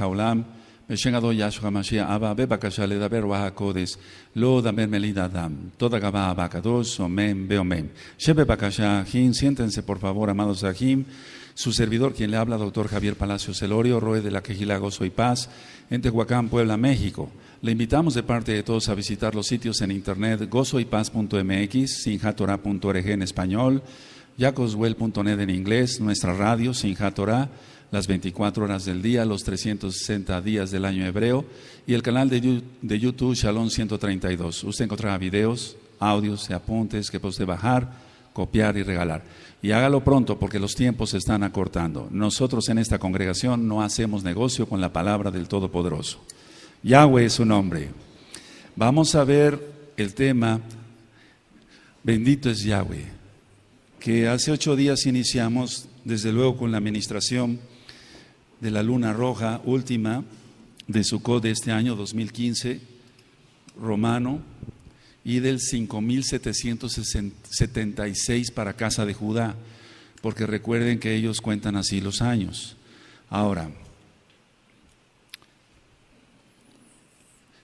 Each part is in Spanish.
haolam, Shengado Yahshua Mashiach Abba Beba Kodes Loda Melida Dam Toda Gaba Omen Shebe Bakasha siéntense por favor amados ajim. su servidor quien le habla doctor Javier Palacio Celorio Roe de la Quejila Gozo y Paz en Tehuacán Puebla México le invitamos de parte de todos a visitar los sitios en internet gozoypaz.mx sinjatora.org en español yacoswell.net en inglés nuestra radio Sinjatora.org las 24 horas del día, los 360 días del año hebreo y el canal de YouTube Shalom 132. Usted encontrará videos, audios y apuntes que puede bajar, copiar y regalar. Y hágalo pronto porque los tiempos se están acortando. Nosotros en esta congregación no hacemos negocio con la palabra del Todopoderoso. Yahweh es su nombre. Vamos a ver el tema, bendito es Yahweh, que hace ocho días iniciamos, desde luego, con la administración de la luna roja última de su de este año 2015 romano y del 5776 para casa de Judá, porque recuerden que ellos cuentan así los años. Ahora,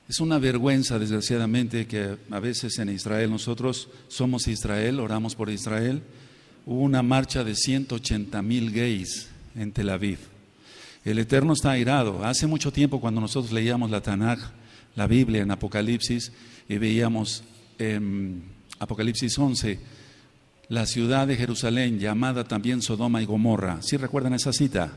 Es una vergüenza, desgraciadamente, que a veces en Israel, nosotros somos Israel, oramos por Israel, hubo una marcha de 180 mil gays en Tel Aviv. El Eterno está airado. Hace mucho tiempo cuando nosotros leíamos la Tanaj, la Biblia en Apocalipsis, y veíamos en em, Apocalipsis 11, la ciudad de Jerusalén, llamada también Sodoma y Gomorra. ¿Sí recuerdan esa cita?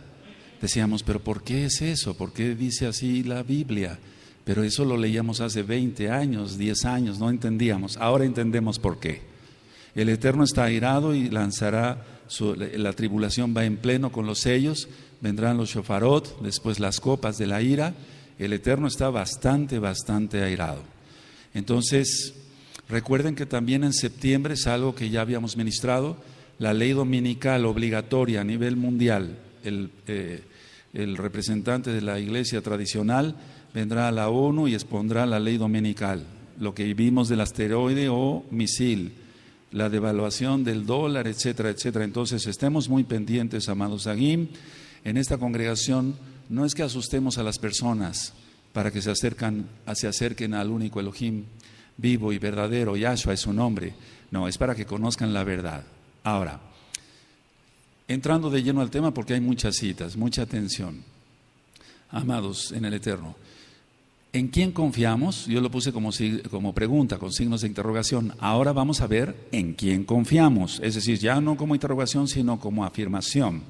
Decíamos, pero ¿por qué es eso? ¿Por qué dice así la Biblia? Pero eso lo leíamos hace 20 años, 10 años, no entendíamos. Ahora entendemos por qué. El Eterno está airado y lanzará, su, la tribulación va en pleno con los sellos vendrán los shofarot, después las copas de la ira. El Eterno está bastante, bastante airado. Entonces, recuerden que también en septiembre es algo que ya habíamos ministrado, la ley dominical obligatoria a nivel mundial. El, eh, representante de la iglesia tradicional vendrá a la ONU y expondrá la ley dominical, lo que vimos del asteroide o misil, la devaluación del dólar, etcétera, etcétera. Entonces, estemos muy pendientes, amados Aguim en esta congregación no es que asustemos a las personas para que se, acercan, se acerquen al único Elohim vivo y verdadero, Yahshua es su nombre. No, es para que conozcan la verdad. Ahora, entrando de lleno al tema porque hay muchas citas, mucha atención. Amados en el Eterno, ¿en quién confiamos? Yo lo puse como, como pregunta, con signos de interrogación. Ahora vamos a ver en quién confiamos. Es decir, ya no como interrogación, sino como afirmación.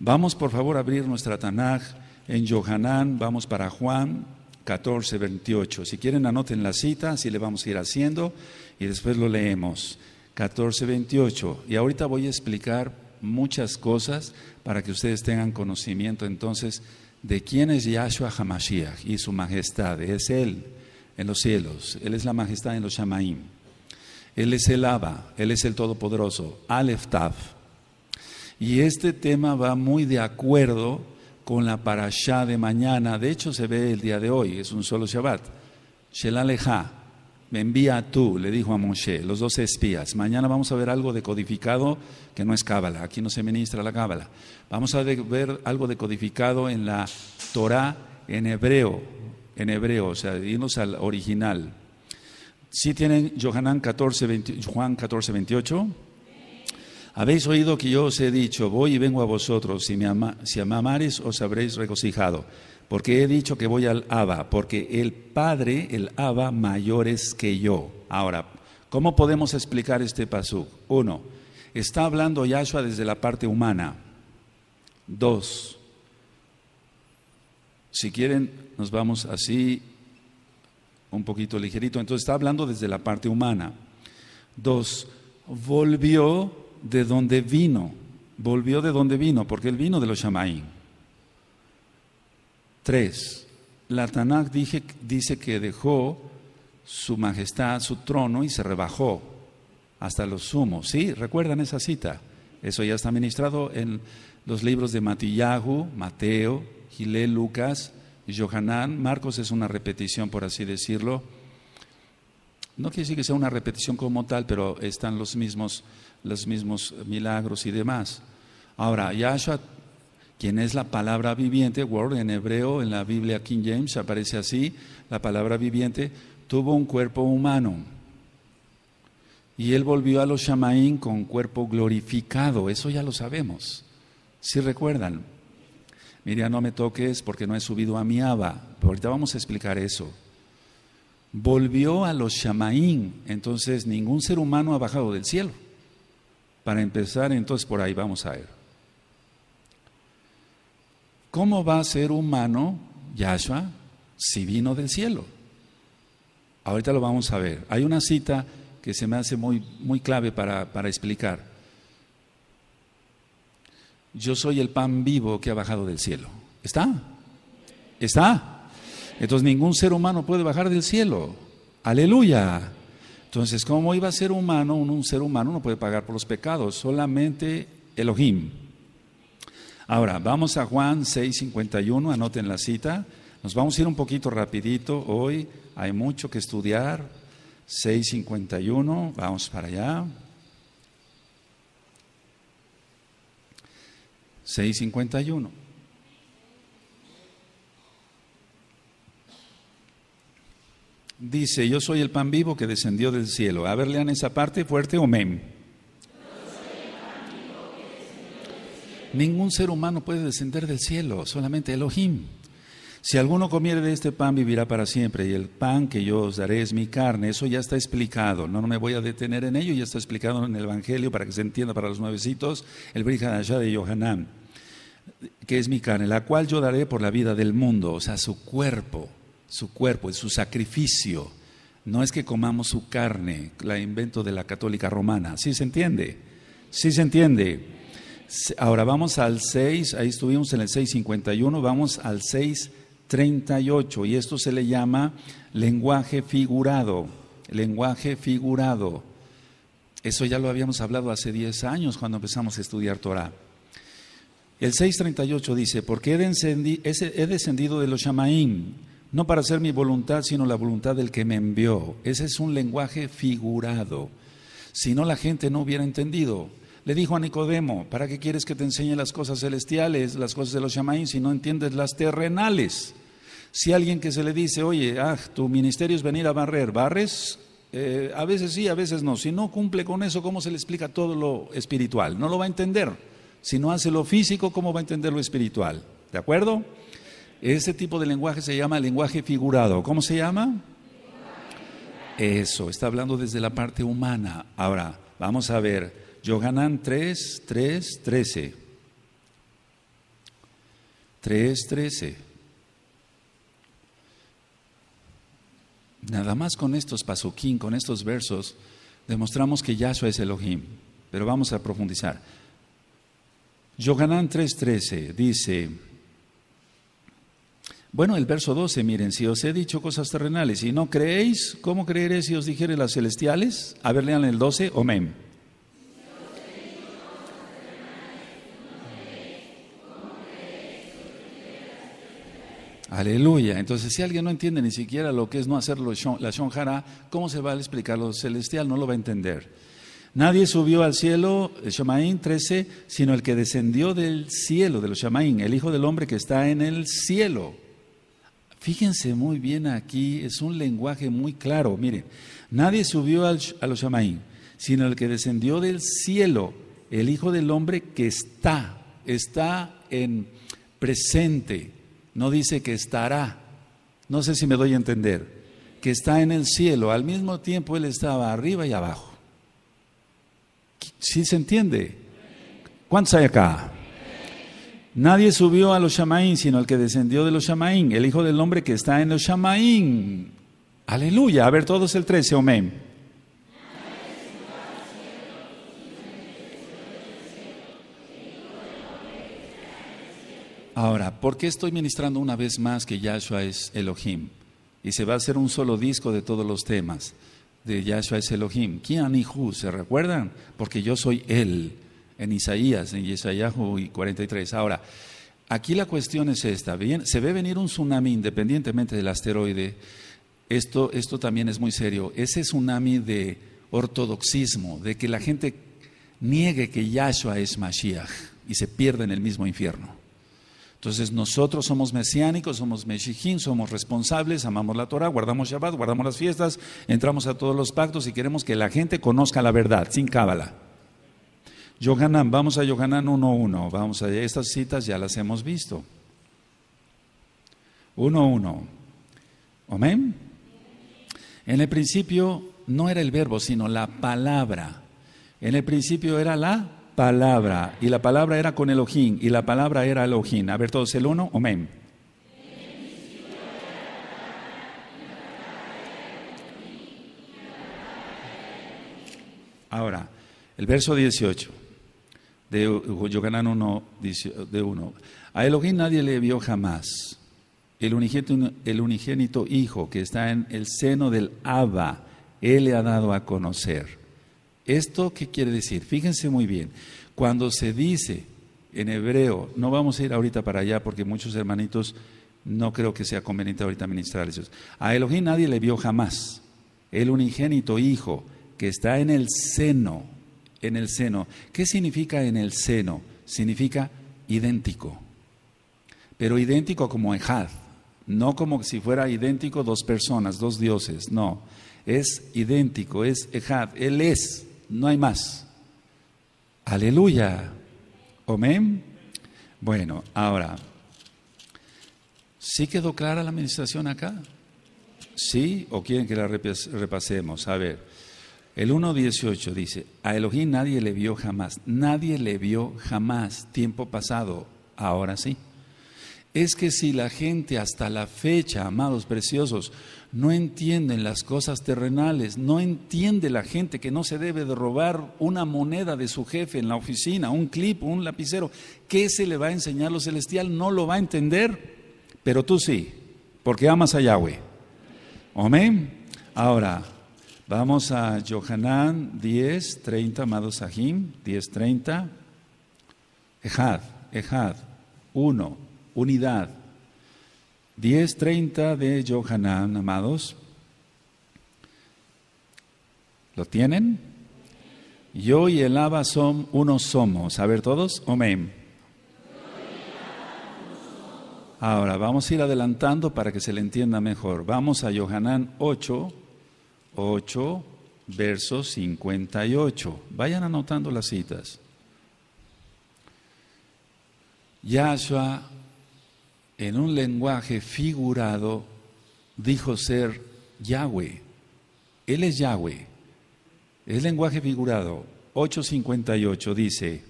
Vamos por favor a abrir nuestra Tanaj en Yohanan, vamos para Juan 14, 28. Si quieren anoten la cita, así le vamos a ir haciendo y después lo leemos. 14, 28. Y ahorita voy a explicar muchas cosas para que ustedes tengan conocimiento entonces de quién es Yahshua Hamashiach y su majestad. Es Él en los cielos, Él es la majestad en los Shamaim. Él es el Abba, Él es el Todopoderoso, Alef Taf. Y este tema va muy de acuerdo con la parashá de mañana. De hecho, se ve el día de hoy, es un solo Shabbat. Shelaleja, me envía tú, le dijo a Moshe, los dos espías. Mañana vamos a ver algo decodificado que no es Cábala, aquí no se ministra la Cábala. Vamos a ver algo decodificado en la torá en hebreo, en hebreo, o sea, irnos al original. Si ¿Sí tienen Johanan 14, Juan 14, 28. Habéis oído que yo os he dicho, voy y vengo a vosotros, si me, ama, amares os habréis regocijado, porque he dicho que voy al Abba, porque el Padre, el Abba, mayor es que yo. Ahora, ¿cómo podemos explicar este paso? Uno, está hablando Yahshua desde la parte humana. Dos, si quieren, nos vamos así un poquito ligerito. Entonces está hablando desde la parte humana. Dos, volvió de donde vino, volvió de donde vino, porque él vino de los Shamaín. Tres, la Tanakh dije, dice que dejó su majestad, su trono y se rebajó hasta los sumos. ¿Sí? ¿Recuerdan esa cita? Eso ya está ministrado en los libros de Matillahu, Mateo, gilé Lucas y Johanán. Marcos es una repetición, por así decirlo. No quiere decir que sea una repetición como tal, pero están los mismos los mismos milagros y demás. Ahora, Yahshua, quien es la palabra viviente, Word en hebreo, en la Biblia King James aparece así, la palabra viviente, tuvo un cuerpo humano. Y él volvió a los Shamaín con cuerpo glorificado, eso ya lo sabemos. Si recuerdan, Miriam no me toques porque no he subido a mi Abba. Pero ahorita vamos a explicar eso. Volvió a los Shamaín, entonces ningún ser humano ha bajado del cielo. Para empezar, entonces por ahí vamos a ver ¿Cómo va a ser humano Yahshua si vino del cielo? Ahorita lo vamos a ver. Hay una cita que se me hace muy, muy clave para, para explicar. Yo soy el pan vivo que ha bajado del cielo. ¿Está? ¿Está? Entonces ningún ser humano puede bajar del cielo. Aleluya. Entonces, ¿cómo iba a ser humano? Un, ser humano no puede pagar por los pecados, solamente Elohim. Ahora, vamos a Juan 6:51, anoten la cita. Nos vamos a ir un poquito rapidito hoy, hay mucho que estudiar. 6:51, vamos para allá. 651. Dice, yo soy el pan vivo que descendió del cielo. A ver, lean esa parte fuerte o Ningún ser humano puede descender del cielo, solamente Elohim. Si alguno comiere de este pan, vivirá para siempre. Y el pan que yo os daré es mi carne. Eso ya está explicado. No, no me voy a detener en ello. Ya está explicado en el Evangelio para que se entienda para los nuevecitos. El Brihadashah de Yohanan, que es mi carne, la cual yo daré por la vida del mundo, o sea, su cuerpo su cuerpo, es su sacrificio. No es que comamos su carne, la invento de la católica romana. ¿Sí se entiende? ¿Sí se entiende? Ahora vamos al 6, ahí estuvimos en el 651, vamos al 638 y esto se le llama lenguaje figurado, lenguaje figurado. Eso ya lo habíamos hablado hace 10 años cuando empezamos a estudiar Torah. El 638 dice, porque he descendido de los Shamaim, no para hacer mi voluntad, sino la voluntad del que me envió. Ese es un lenguaje figurado. Si no, la gente no hubiera entendido. Le dijo a Nicodemo, ¿para qué quieres que te enseñe las cosas celestiales, las cosas de los Shamaín, si no entiendes las terrenales? Si alguien que se le dice, oye, ah, tu ministerio es venir a barrer, ¿barres? Eh, a veces sí, a veces no. Si no cumple con eso, ¿cómo se le explica todo lo espiritual? No lo va a entender. Si no hace lo físico, ¿cómo va a entender lo espiritual? ¿De acuerdo? Ese tipo de lenguaje se llama lenguaje figurado. ¿Cómo se llama? Eso, está hablando desde la parte humana. Ahora, vamos a ver, Yohanan 3, 3, 13. 3, 13. Nada más con estos Pasoquín, con estos versos, demostramos que Yahshua es Elohim. Pero vamos a profundizar. Yohanan 13 dice, bueno, el verso 12, miren, si os he dicho cosas terrenales y no creéis, ¿cómo creeré si os dijere las celestiales? A ver, lean el 12, amén. Aleluya. Entonces, si alguien no entiende ni siquiera lo que es no hacer la Shonjara, ¿cómo se va a explicar lo celestial? No lo va a entender. Nadie subió al cielo, el Shamaín 13, sino el que descendió del cielo, de los Shamaín, el Hijo del Hombre que está en el cielo. Fíjense muy bien aquí, es un lenguaje muy claro. Miren, nadie subió al, a los Shamaín, sino el que descendió del cielo, el Hijo del Hombre que está, está en presente, no dice que estará. No sé si me doy a entender. Que está en el cielo, al mismo tiempo él estaba arriba y abajo. ¿Sí se entiende? ¿Cuántos hay acá? Nadie subió a los Shamaín sino el que descendió de los Shamaín, el Hijo del Hombre que está en los Shamaín. Aleluya. A ver, todos el 13, amén. Ahora, ¿por qué estoy ministrando una vez más que Yahshua es Elohim? Y se va a hacer un solo disco de todos los temas de Yahshua es Elohim. ¿Quién y ¿se recuerdan? Porque yo soy Él en Isaías, en y 43. Ahora, aquí la cuestión es esta, bien, se ve venir un tsunami independientemente del asteroide, esto, también es muy serio, ese tsunami de ortodoxismo, de que la gente niegue que Yahshua es Mashiach y se pierda en el mismo infierno. Entonces nosotros somos mesiánicos, somos mesijín, somos responsables, amamos la Torah, guardamos Shabbat, guardamos las fiestas, entramos a todos los pactos y queremos que la gente conozca la verdad, sin cábala. Yohanan, vamos a Yohanan 1.1, vamos a estas citas ya las hemos visto. 1.1. Amén. En el principio no era el verbo, sino la palabra. En el principio era la palabra, y la palabra era con el Elohim, y la palabra era ojín A ver todos el 1, amén. Ahora, el verso 18 de Yohanan 1, de 1. A Elohim nadie le vio jamás. El unigénito, el unigénito Hijo que está en el seno del Abba, Él le ha dado a conocer. ¿Esto qué quiere decir? Fíjense muy bien. Cuando se dice en hebreo, no vamos a ir ahorita para allá porque muchos hermanitos no creo que sea conveniente ahorita ministrarles A Elohim nadie le vio jamás. El unigénito Hijo que está en el seno en el seno. ¿Qué significa en el seno? Significa idéntico, pero idéntico como Ejad, no como si fuera idéntico dos personas, dos dioses, no, es idéntico, es Ejad, Él es, no hay más. Aleluya. Amén. Bueno, ahora, ¿sí quedó clara la administración acá? ¿Sí? ¿O quieren que la repasemos? A ver. El 1.18 dice, a Elohim nadie le vio jamás, nadie le vio jamás, tiempo pasado, ahora sí. Es que si la gente hasta la fecha, amados preciosos, no entienden las cosas terrenales, no entiende la gente que no se debe de robar una moneda de su jefe en la oficina, un clip, un lapicero, ¿qué se le va a enseñar lo celestial? No lo va a entender, pero tú sí, porque amas a Yahweh. Amén. Ahora, Vamos a Johanán 10, 30, amados Sahim, 10, 30. Ejad, Ejad, 1, unidad. 10, 30 de Johanán, amados. ¿Lo tienen? Yo y el Abba son uno somos. A ver todos, amén. Ahora, vamos a ir adelantando para que se le entienda mejor. Vamos a Johanán 8, 8, verso 58. Vayan anotando las citas. Yahshua, en un lenguaje figurado, dijo ser Yahweh. Él es Yahweh. Es lenguaje figurado. 8.58 dice,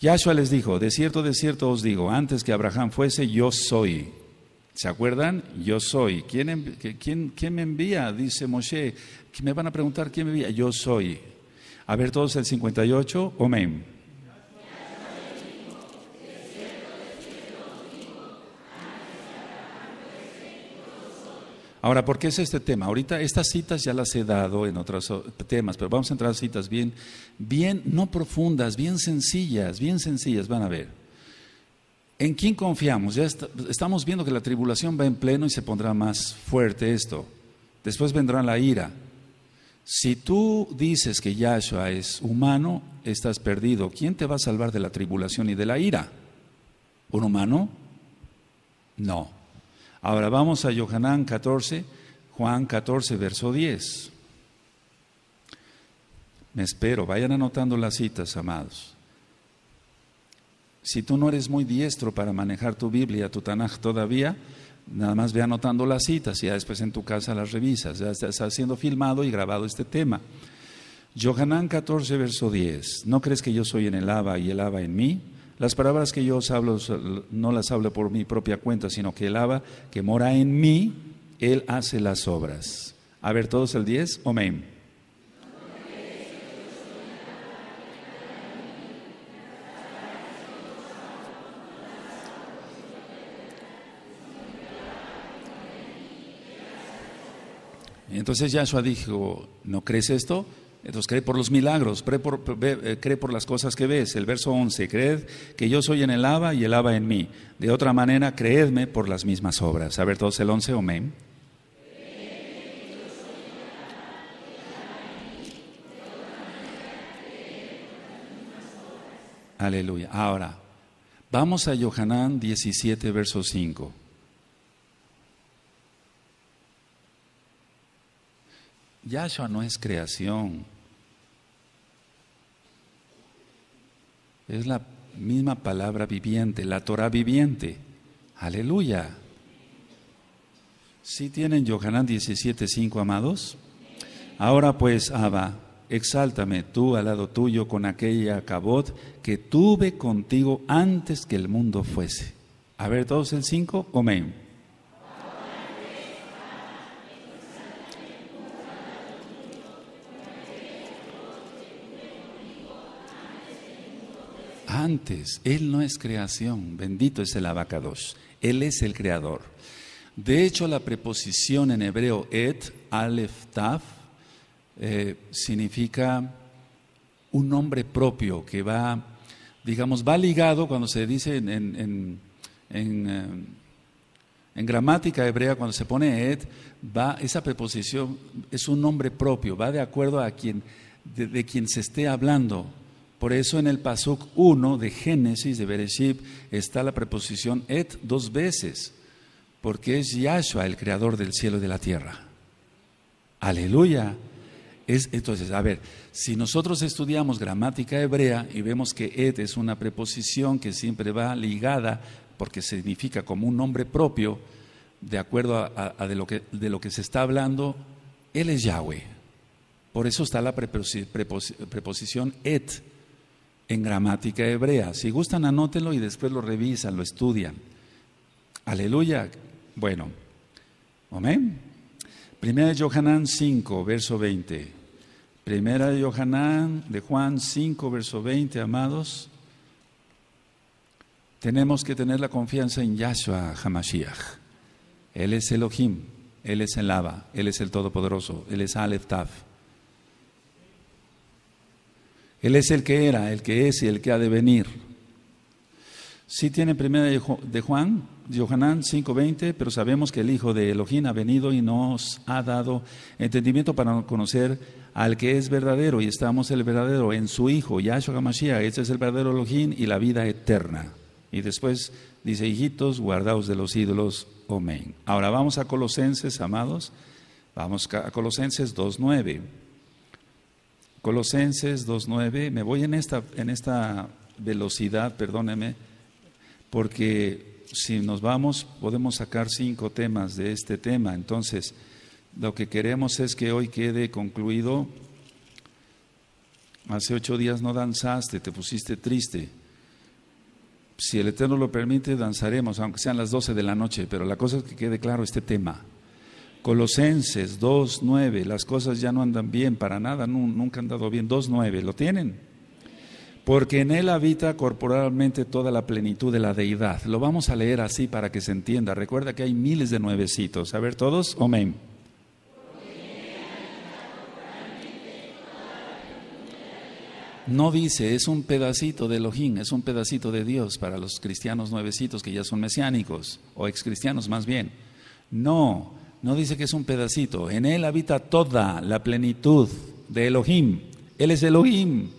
Yahshua les dijo, de cierto, de cierto os digo, antes que Abraham fuese, yo soy. ¿Se acuerdan? Yo soy. ¿Quién, me envía? Dice Moshe. Me van a preguntar quién me envía. Yo soy. A ver todos el 58. Amén. Ahora, ¿por qué es este tema? Ahorita estas citas ya las he dado en otros temas, pero vamos a entrar a citas bien, bien, no profundas, bien sencillas, bien sencillas, van a ver. ¿En quién confiamos? Ya estamos viendo que la tribulación va en pleno y se pondrá más fuerte esto. Después vendrá la ira. Si tú dices que Yahshua es humano, estás perdido. ¿Quién te va a salvar de la tribulación y de la ira? ¿Un humano? No. Ahora vamos a Yohanan 14, Juan 14, verso 10. Me espero, vayan anotando las citas, amados. Si tú no eres muy diestro para manejar tu Biblia, tu Tanaj todavía, nada más ve anotando las citas y ya después en tu casa las revisas. Ya está siendo filmado y grabado este tema. Johanán 14, verso 10. ¿No crees que yo soy en el Abba y el Abba en mí? Las palabras que yo os hablo no las hablo por mi propia cuenta, sino que el Abba que mora en mí, Él hace las obras. A ver, todos el 10. Amén. Entonces Yahshua dijo, ¿no crees esto? Entonces cree por los milagros, cree por, eh, por, las cosas que ves. El verso 11, creed que yo soy en el Aba y el Aba en mí. De otra manera, creedme por las mismas obras. A ver todos el 11, amén. Aleluya. Ahora, vamos a Yohanan 17, verso 5. Yahshua no es creación. Es la misma palabra viviente, la Torah viviente. Aleluya. Si ¿Sí tienen Yohanan 17:5, amados. Ahora pues, Abba, exáltame tú al lado tuyo con aquella cabot que tuve contigo antes que el mundo fuese. A ver, todos el 5, amén. antes. Él no es creación. Bendito es el abacados. Él es el creador. De hecho, la preposición en hebreo et, alef, taf, eh, significa un nombre propio que va, digamos, va ligado cuando se dice eh, en, gramática hebrea, cuando se pone et, va, esa preposición es un nombre propio, va de acuerdo a quien, de quien se esté hablando por eso en el Pasuk 1 de Génesis de Bereshit está la preposición et dos veces, porque es Yahshua el creador del cielo y de la tierra. Aleluya. Es, entonces, a ver, si nosotros estudiamos gramática hebrea y vemos que et es una preposición que siempre va ligada porque significa como un nombre propio, de acuerdo a, de, lo que, de lo que se está hablando, él es Yahweh. Por eso está la preposición et en gramática hebrea. Si gustan, anótenlo y después lo revisan, lo estudian. Aleluya. Bueno, amén. Primera de Johanán 5, verso 20. Primera de Johanán, de Juan 5, verso 20, amados. Tenemos que tener la confianza en Yahshua Hamashiach. Él es Elohim, Él es el lava Él es el Todopoderoso, Él es Aleph Taf. Él es el que era, el que es y el que ha de venir. Sí tiene primera de Juan, Johanán 5:20, pero sabemos que el Hijo de Elohim ha venido y nos ha dado entendimiento para conocer al que es verdadero y estamos el verdadero en su Hijo, Yahshua HaMashiach. Este es el verdadero Elohim y la vida eterna. Y después dice, hijitos, guardaos de los ídolos. Amén. Ahora vamos a Colosenses, amados. Vamos a Colosenses 2:9. Colosenses 2.9, me voy en esta, en esta velocidad, perdóneme, porque si nos vamos podemos sacar cinco temas de este tema. Entonces, lo que queremos es que hoy quede concluido. Hace ocho días no danzaste, te pusiste triste. Si el Eterno lo permite, danzaremos, aunque sean las doce de la noche, pero la cosa es que quede claro este tema. Colosenses 2.9, las cosas ya no andan bien, para nada, nunca han dado bien. 2.9, ¿lo tienen? Porque en Él habita corporalmente toda la plenitud de la deidad. Lo vamos a leer así para que se entienda. Recuerda que hay miles de nuevecitos. A ver, todos, amén. No dice, es un pedacito de Elohim, es un pedacito de Dios para los cristianos nuevecitos que ya son mesiánicos, o ex cristianos más bien. No, no dice que es un pedacito. En Él habita toda la plenitud de Elohim. Él es Elohim.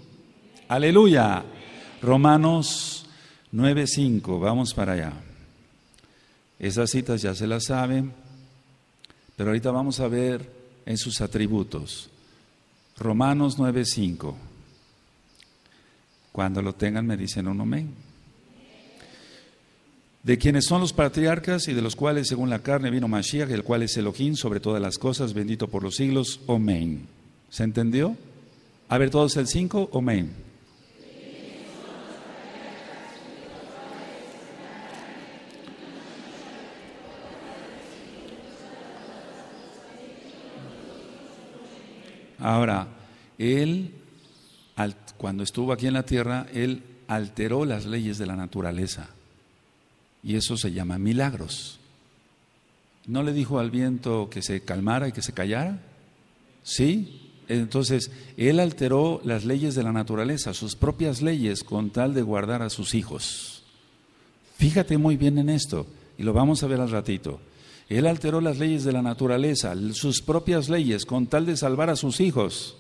Aleluya. Romanos 9:5. Vamos para allá. Esas citas ya se las saben, pero ahorita vamos a ver en sus atributos. Romanos 9:5. Cuando lo tengan me dicen un amén de quienes son los patriarcas y de los cuales según la carne vino Mashiach, el cual es Elohim sobre todas las cosas, bendito por los siglos. Omen, ¿Se entendió? A ver todos el 5, amén. Ahora, él, cuando estuvo aquí en la tierra, él alteró las leyes de la naturaleza. Y eso se llama milagros. ¿No le dijo al viento que se calmara y que se callara? Sí. Entonces, él alteró las leyes de la naturaleza, sus propias leyes, con tal de guardar a sus hijos. Fíjate muy bien en esto, y lo vamos a ver al ratito. Él alteró las leyes de la naturaleza, sus propias leyes, con tal de salvar a sus hijos.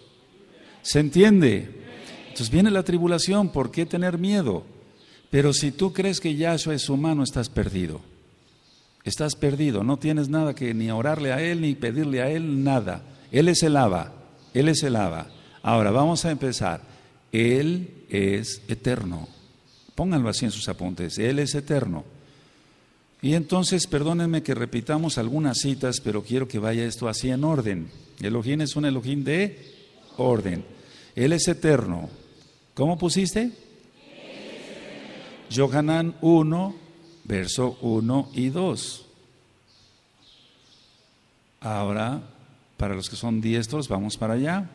¿Se entiende? Entonces viene la tribulación, ¿por qué tener miedo? Pero si tú crees que Yahshua es humano, estás perdido. Estás perdido, no tienes nada que ni orarle a Él, ni pedirle a Él, nada. Él es el Abba, Él es el Abba. Ahora, vamos a empezar. Él es eterno. Pónganlo así en sus apuntes, Él es eterno. Y entonces, perdónenme que repitamos algunas citas, pero quiero que vaya esto así en orden. Elohim es un Elohim de orden. Él es eterno. ¿Cómo pusiste? Yohanan 1, verso 1 y 2. Ahora, para los que son diestros, vamos para allá.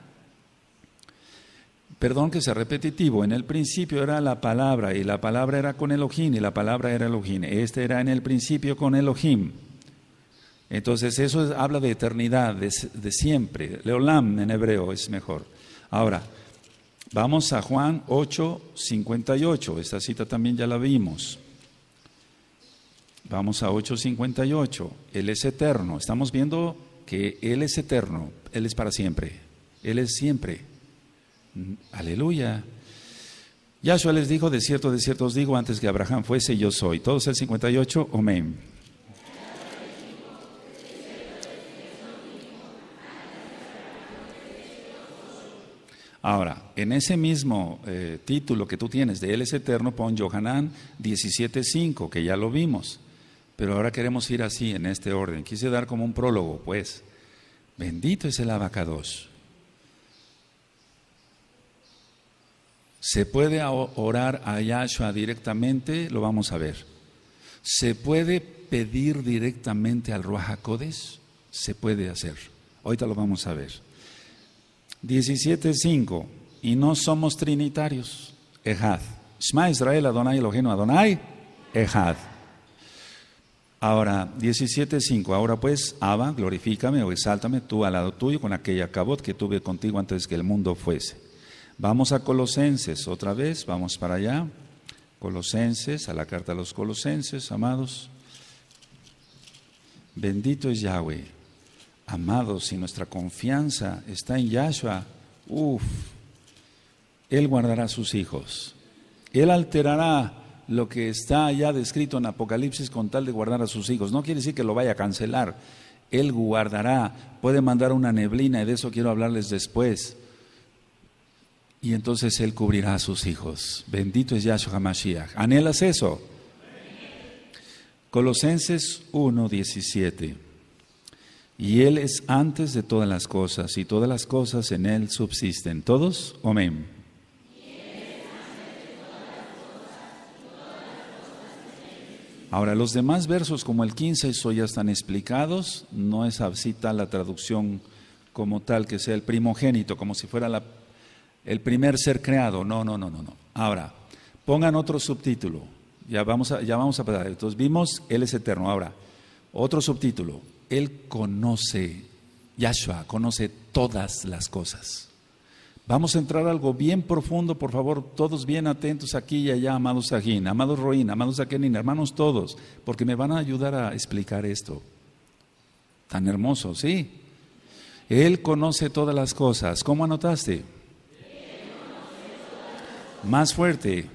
Perdón que sea repetitivo, en el principio era la palabra y la palabra era con Elohim y la palabra era Elohim. Este era en el principio con Elohim. Entonces eso habla de eternidad, de siempre. Leolam en hebreo es mejor. Ahora, Vamos a Juan 8, 58. Esta cita también ya la vimos. Vamos a 8.58. Él es eterno. Estamos viendo que Él es eterno. Él es para siempre. Él es siempre. Mm, aleluya. Yahshua les dijo, de cierto, de cierto os digo, antes que Abraham fuese, yo soy. Todos el 58, amén. Ahora, en ese mismo eh, título que tú tienes de Él es eterno, pon Yohanan 17.5, que ya lo vimos. Pero ahora queremos ir así, en este orden. Quise dar como un prólogo, pues. Bendito es el abacados. ¿Se puede orar a Yahshua directamente? Lo vamos a ver. ¿Se puede pedir directamente al Ruajacodes? Se puede hacer. Ahorita lo vamos a ver. 17.5. Y no somos trinitarios. Ejad. shma Israel, Adonai Elohim, Adonai, Ejad. Ahora, 17.5. Ahora pues, Abba, glorifícame o exáltame tú al lado tuyo con aquella cabot que tuve contigo antes que el mundo fuese. Vamos a Colosenses otra vez, vamos para allá. Colosenses, a la carta de los Colosenses, amados. Bendito es Yahweh. Amados, si nuestra confianza está en Yahshua, uff, Él guardará a sus hijos. Él alterará lo que está ya descrito en Apocalipsis con tal de guardar a sus hijos. No quiere decir que lo vaya a cancelar. Él guardará, puede mandar una neblina y de eso quiero hablarles después. Y entonces Él cubrirá a sus hijos. Bendito es Yahshua HaMashiach. ¿Anhelas eso? Colosenses 1.17 y Él es antes de todas las cosas, y todas las cosas en Él subsisten. ¿Todos? Amén. Ahora, los demás versos, como el 15, eso ya están explicados. No es tal la traducción como tal, que sea el primogénito, como si fuera el primer ser creado. No, no, no, no, no. Ahora, pongan otro subtítulo. Ya vamos a, ya vamos a pasar. Entonces, vimos, Él es eterno. Ahora, otro subtítulo él conoce, Yahshua conoce todas las cosas. Vamos a entrar algo bien profundo, por favor, todos bien atentos aquí y allá, amados Sajín, amados Roín, amados Akenin, hermanos todos, porque me van a ayudar a explicar esto. Tan hermoso, ¿sí? Él conoce todas las cosas. ¿Cómo anotaste? Más fuerte.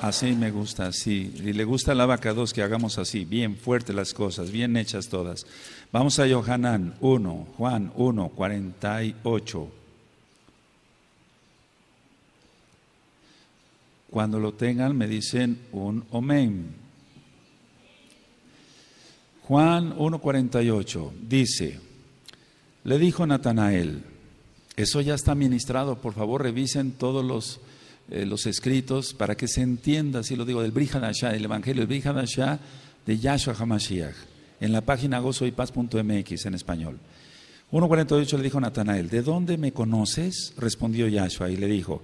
Así me gusta, así. Y le gusta la vaca 2 que hagamos así, bien fuerte las cosas, bien hechas todas. Vamos a Johanán 1, Juan 1, 48. Cuando lo tengan me dicen un amén. Juan 48, dice, le dijo Natanael, eso ya está ministrado, por favor revisen todos los eh, los escritos para que se entienda, así lo digo, del Asha, el Evangelio, el Brihanashah de Yahshua HaMashiach, en la página gozoypaz.mx en español. 1.48 le dijo a Natanael, ¿de dónde me conoces? Respondió Yahshua y le dijo,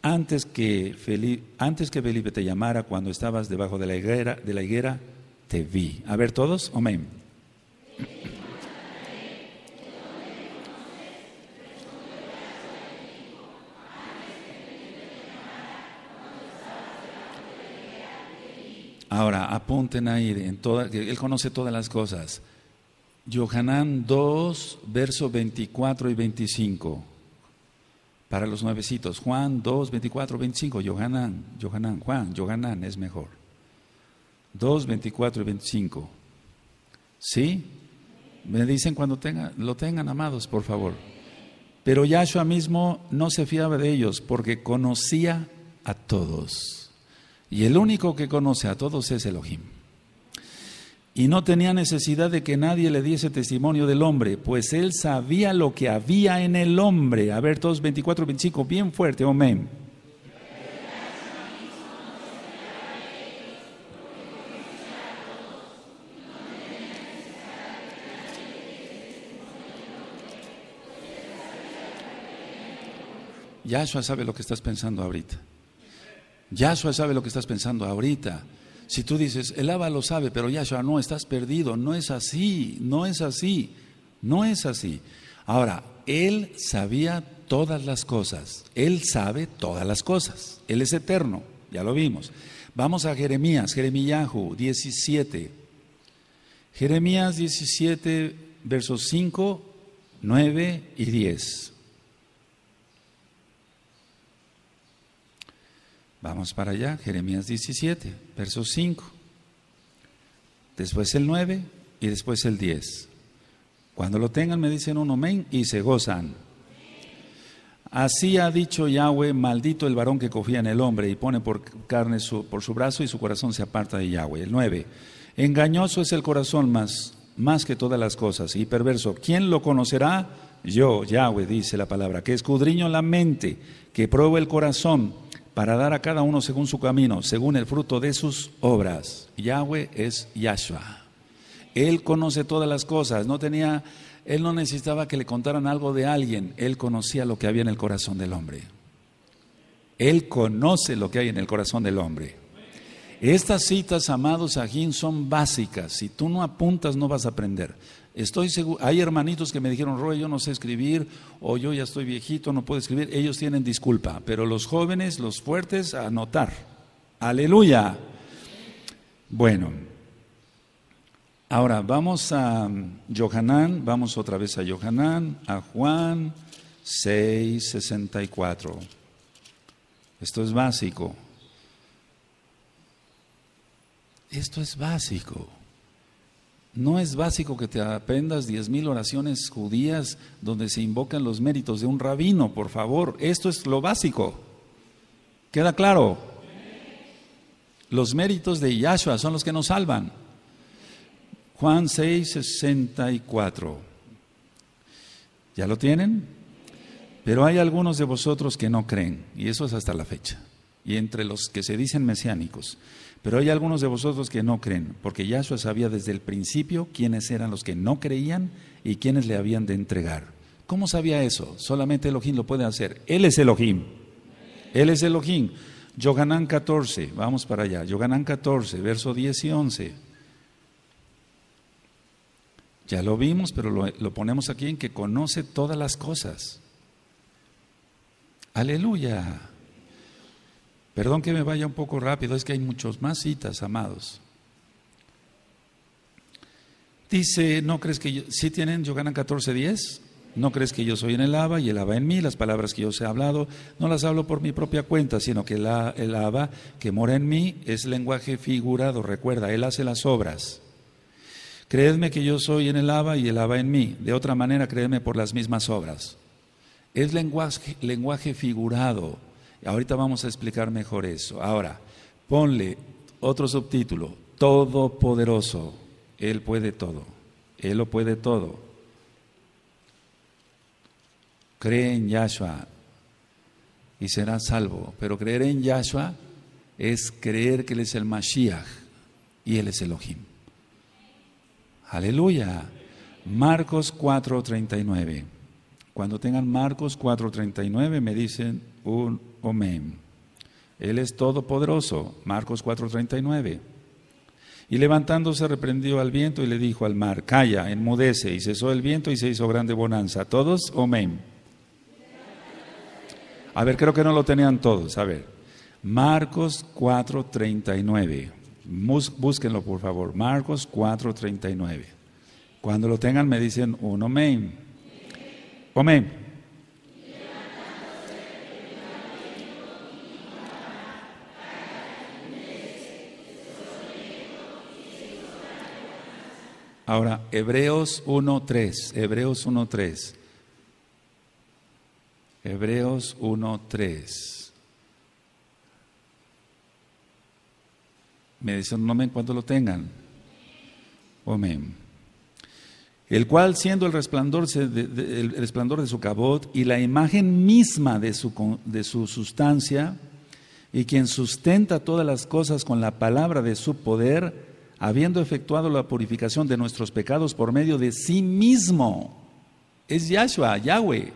antes que, Felipe, antes que Felipe te llamara cuando estabas debajo de la higuera, de la higuera te vi. A ver todos, amén. Ahora, apunten ahí, en toda, Él conoce todas las cosas. Yohanan 2, verso 24 y 25. Para los nuevecitos, Juan 2, 24, 25, Yohanan, Yohanan, Juan, Yohanan es mejor. 2, 24 y 25. ¿Sí? Me dicen cuando tengan, lo tengan, amados, por favor. Pero Yahshua mismo no se fiaba de ellos porque conocía a todos. Y el único que conoce a todos es Elohim. Y no tenía necesidad de que nadie le diese testimonio del hombre, pues él sabía lo que había en el hombre. A ver, todos 24, 25, bien fuerte, amén. Yahshua sabe lo que estás pensando ahorita. Yahshua sabe lo que estás pensando ahorita. Si tú dices, el Abba lo sabe, pero Yahshua no, estás perdido. No es así, no es así, no es así. Ahora, Él sabía todas las cosas. Él sabe todas las cosas. Él es eterno, ya lo vimos. Vamos a Jeremías, Jeremías 17. Jeremías 17, versos 5, 9 y 10. Vamos para allá, Jeremías 17, verso 5. Después el 9 y después el 10. Cuando lo tengan me dicen un amén y se gozan. Así ha dicho Yahweh, maldito el varón que confía en el hombre y pone por carne su, por su brazo y su corazón se aparta de Yahweh. El 9. Engañoso es el corazón más, más que todas las cosas y perverso. ¿Quién lo conocerá? Yo, Yahweh, dice la palabra, que escudriño la mente, que pruebo el corazón para dar a cada uno según su camino, según el fruto de sus obras. Yahweh es Yahshua. Él conoce todas las cosas, no tenía él no necesitaba que le contaran algo de alguien, él conocía lo que había en el corazón del hombre. Él conoce lo que hay en el corazón del hombre. Estas citas, amados Ajín, son básicas. Si tú no apuntas, no vas a aprender. Estoy hay hermanitos que me dijeron, Roy, yo no sé escribir, o yo ya estoy viejito, no puedo escribir. Ellos tienen disculpa, pero los jóvenes, los fuertes, a anotar. Aleluya. Bueno, ahora vamos a Johanán, mm, vamos otra vez a Johanán, a Juan 6, 64. Esto es básico. Esto es básico. No es básico que te aprendas diez mil oraciones judías donde se invocan los méritos de un rabino, por favor. Esto es lo básico. ¿Queda claro? Los méritos de Yahshua son los que nos salvan. Juan 6, 64. ¿Ya lo tienen? Pero hay algunos de vosotros que no creen, y eso es hasta la fecha, y entre los que se dicen mesiánicos. Pero hay algunos de vosotros que no creen, porque Yahshua sabía desde el principio quiénes eran los que no creían y quiénes le habían de entregar. ¿Cómo sabía eso? Solamente Elohim lo puede hacer. Él es Elohim. Él es Elohim. Yohanan 14, vamos para allá. Yohanan 14, verso 10 y 11. Ya lo vimos, pero lo ponemos aquí en que conoce todas las cosas. Aleluya. Perdón que me vaya un poco rápido, es que hay muchos más citas, amados. Dice, ¿no crees que yo, si yo ganan 14 10, ¿No crees que yo soy en el Aba y el Aba en mí? Las palabras que yo os he hablado no las hablo por mi propia cuenta, sino que la, el Aba que mora en mí es lenguaje figurado, recuerda, él hace las obras. Creedme que yo soy en el Aba y el Aba en mí, de otra manera creedme por las mismas obras. Es lenguaje, lenguaje figurado. Ahorita vamos a explicar mejor eso. Ahora, ponle otro subtítulo, Todopoderoso. Él puede todo, Él lo puede todo. Cree en Yahshua y será salvo. Pero creer en Yahshua es creer que Él es el Mashiach y Él es Elohim. Aleluya. Marcos 4:39. Cuando tengan Marcos 4:39 me dicen un Omen. Él es todopoderoso. Marcos 4:39. Y levantándose reprendió al viento y le dijo al mar, calla, enmudece. Y cesó el viento y se hizo grande bonanza. ¿Todos? Amén. A ver, creo que no lo tenían todos. A ver. Marcos 4:39. Búsquenlo, por favor. Marcos 4:39. Cuando lo tengan me dicen un amén. Amén. Ahora, Hebreos 1.3, Hebreos 1.3. Hebreos 1.3. Me dicen un amén cuando lo tengan. Amén. El cual, siendo el resplandor, el resplandor de su cabot y la imagen misma de su, de su sustancia, y quien sustenta todas las cosas con la palabra de su poder, habiendo efectuado la purificación de nuestros pecados por medio de sí mismo. Es Yahshua, Yahweh.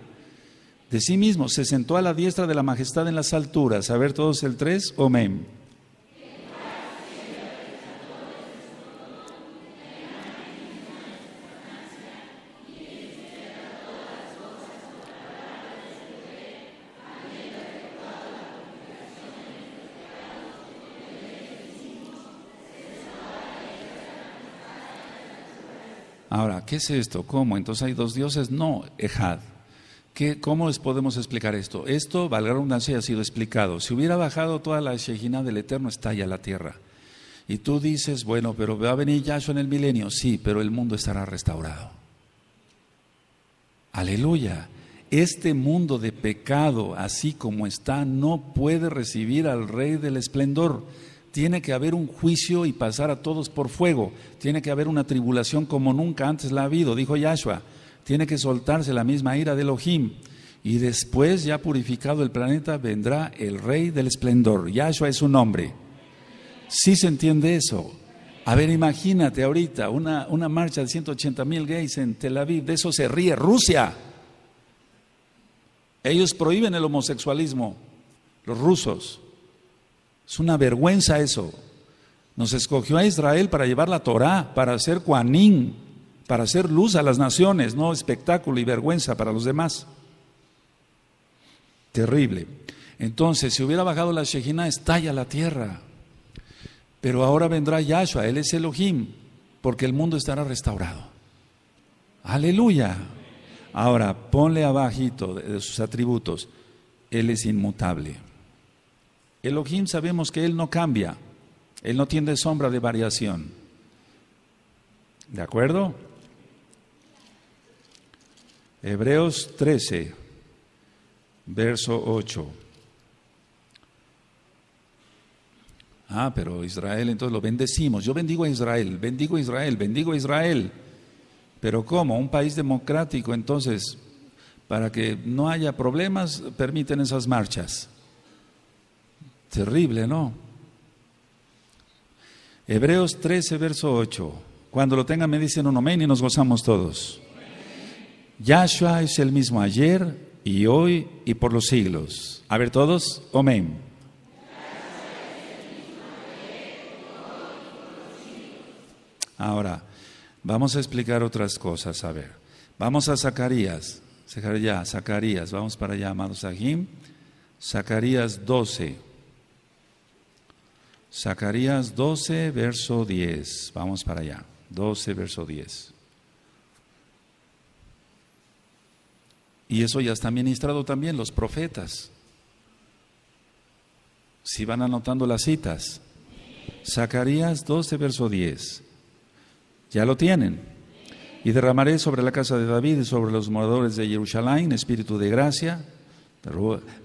De sí mismo se sentó a la diestra de la majestad en las alturas. A ver todos el tres amén. Ahora, ¿qué es esto? ¿Cómo? Entonces hay dos dioses. No, Ejad. ¿Cómo les podemos explicar esto? Esto, valga la redundancia, ha sido explicado. Si hubiera bajado toda la Shejina del Eterno, estalla la tierra. Y tú dices, bueno, pero va a venir Yahshua en el milenio. Sí, pero el mundo estará restaurado. Aleluya. Este mundo de pecado, así como está, no puede recibir al Rey del Esplendor tiene que haber un juicio y pasar a todos por fuego. Tiene que haber una tribulación como nunca antes la ha habido, dijo Yahshua. Tiene que soltarse la misma ira de Elohim. Y después, ya purificado el planeta, vendrá el Rey del Esplendor. Yahshua es su nombre. Sí se entiende eso. A ver, imagínate ahorita una, una marcha de 180 mil gays en Tel Aviv. De eso se ríe Rusia. Ellos prohíben el homosexualismo, los rusos. Es una vergüenza eso. Nos escogió a Israel para llevar la Torá, para hacer cuanín, para hacer luz a las naciones, no espectáculo y vergüenza para los demás. Terrible. Entonces, si hubiera bajado la Shejina, estalla la tierra. Pero ahora vendrá Yahshua, Él es Elohim, porque el mundo estará restaurado. Aleluya. Ahora, ponle abajito de sus atributos. Él es inmutable. Elohim sabemos que Él no cambia, Él no tiene sombra de variación. ¿De acuerdo? Hebreos 13, verso 8. Ah, pero Israel, entonces lo bendecimos. Yo bendigo a Israel, bendigo a Israel, bendigo a Israel. Pero ¿cómo? Un país democrático, entonces, para que no haya problemas, permiten esas marchas. Terrible, ¿no? Hebreos 13, verso 8. Cuando lo tengan me dicen un amén y nos gozamos todos. Yahshua es el mismo ayer y hoy y por los siglos. A ver todos, amén. Ahora, vamos a explicar otras cosas. A ver, vamos a Zacarías. Zacarías, Zacarías, vamos para allá, amados Zacarías 12. Zacarías 12, verso 10. Vamos para allá. 12, verso 10. Y eso ya está ministrado también los profetas. Si van anotando las citas. Zacarías 12, verso 10. Ya lo tienen. Y derramaré sobre la casa de David y sobre los moradores de Jerusalén espíritu de gracia.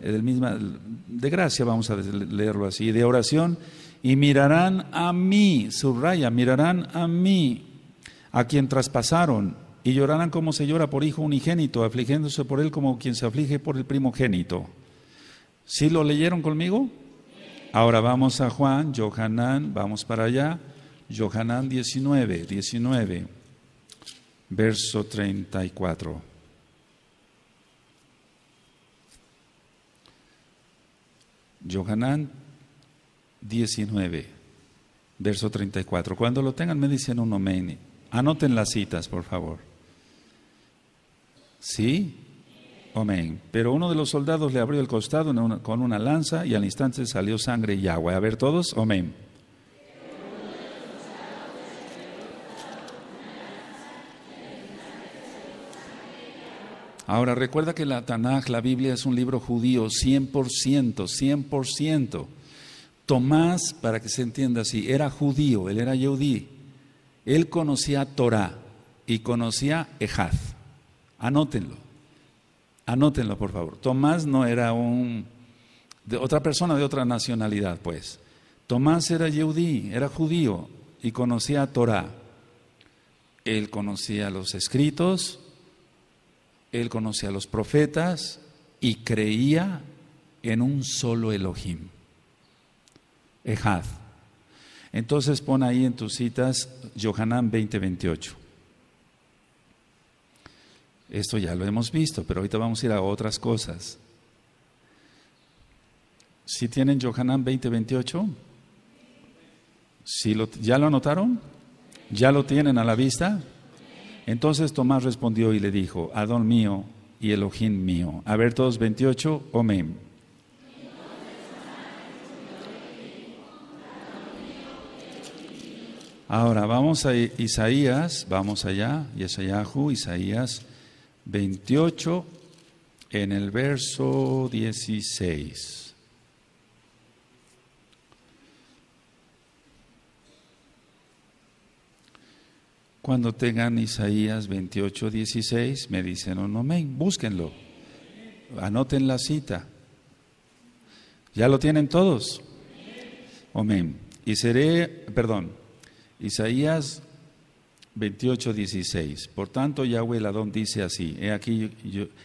el de gracia, vamos a leerlo así, de oración y mirarán a mí, subraya, mirarán a mí, a quien traspasaron, y llorarán como se llora por hijo unigénito, afligiéndose por él como quien se aflige por el primogénito. ¿Sí lo leyeron conmigo? Ahora vamos a Juan, Johanán, vamos para allá. Johanán 19, 19, verso 34. Johanán 19, verso 34. Cuando lo tengan, me dicen un amén. Anoten las citas, por favor. ¿Sí? Amén. Pero uno de los soldados le abrió el costado con una lanza y al instante salió sangre y agua. A ver todos, amén. Ahora recuerda que la Tanaj, la Biblia, es un libro judío 100%, 100%. Tomás, para que se entienda así, era judío, él era yudí. Él conocía Torah y conocía Ejad. Anótenlo. Anótenlo, por favor. Tomás no era un de otra persona de otra nacionalidad, pues. Tomás era yudí, era judío y conocía Torá. Él conocía los escritos, él conocía los profetas y creía en un solo Elohim. Ejad. Entonces pon ahí en tus citas Yohanan 20:28. Esto ya lo hemos visto, pero ahorita vamos a ir a otras cosas. Si tienen Yohanan 20:28? ¿Sí ¿Ya lo anotaron? ¿Ya lo tienen a la vista? Entonces Tomás respondió y le dijo, Adón mío y Elohim mío. A ver todos 28, amén. Ahora, vamos a Isaías, vamos allá, Yesayahu, Isaías 28, en el verso 16. Cuando tengan Isaías 28, 16, me dicen un amén, búsquenlo, anoten la cita. ¿Ya lo tienen todos? Amén. Y seré, perdón, Isaías 28, 16. Por tanto, Yahweh el Adón dice así: He aquí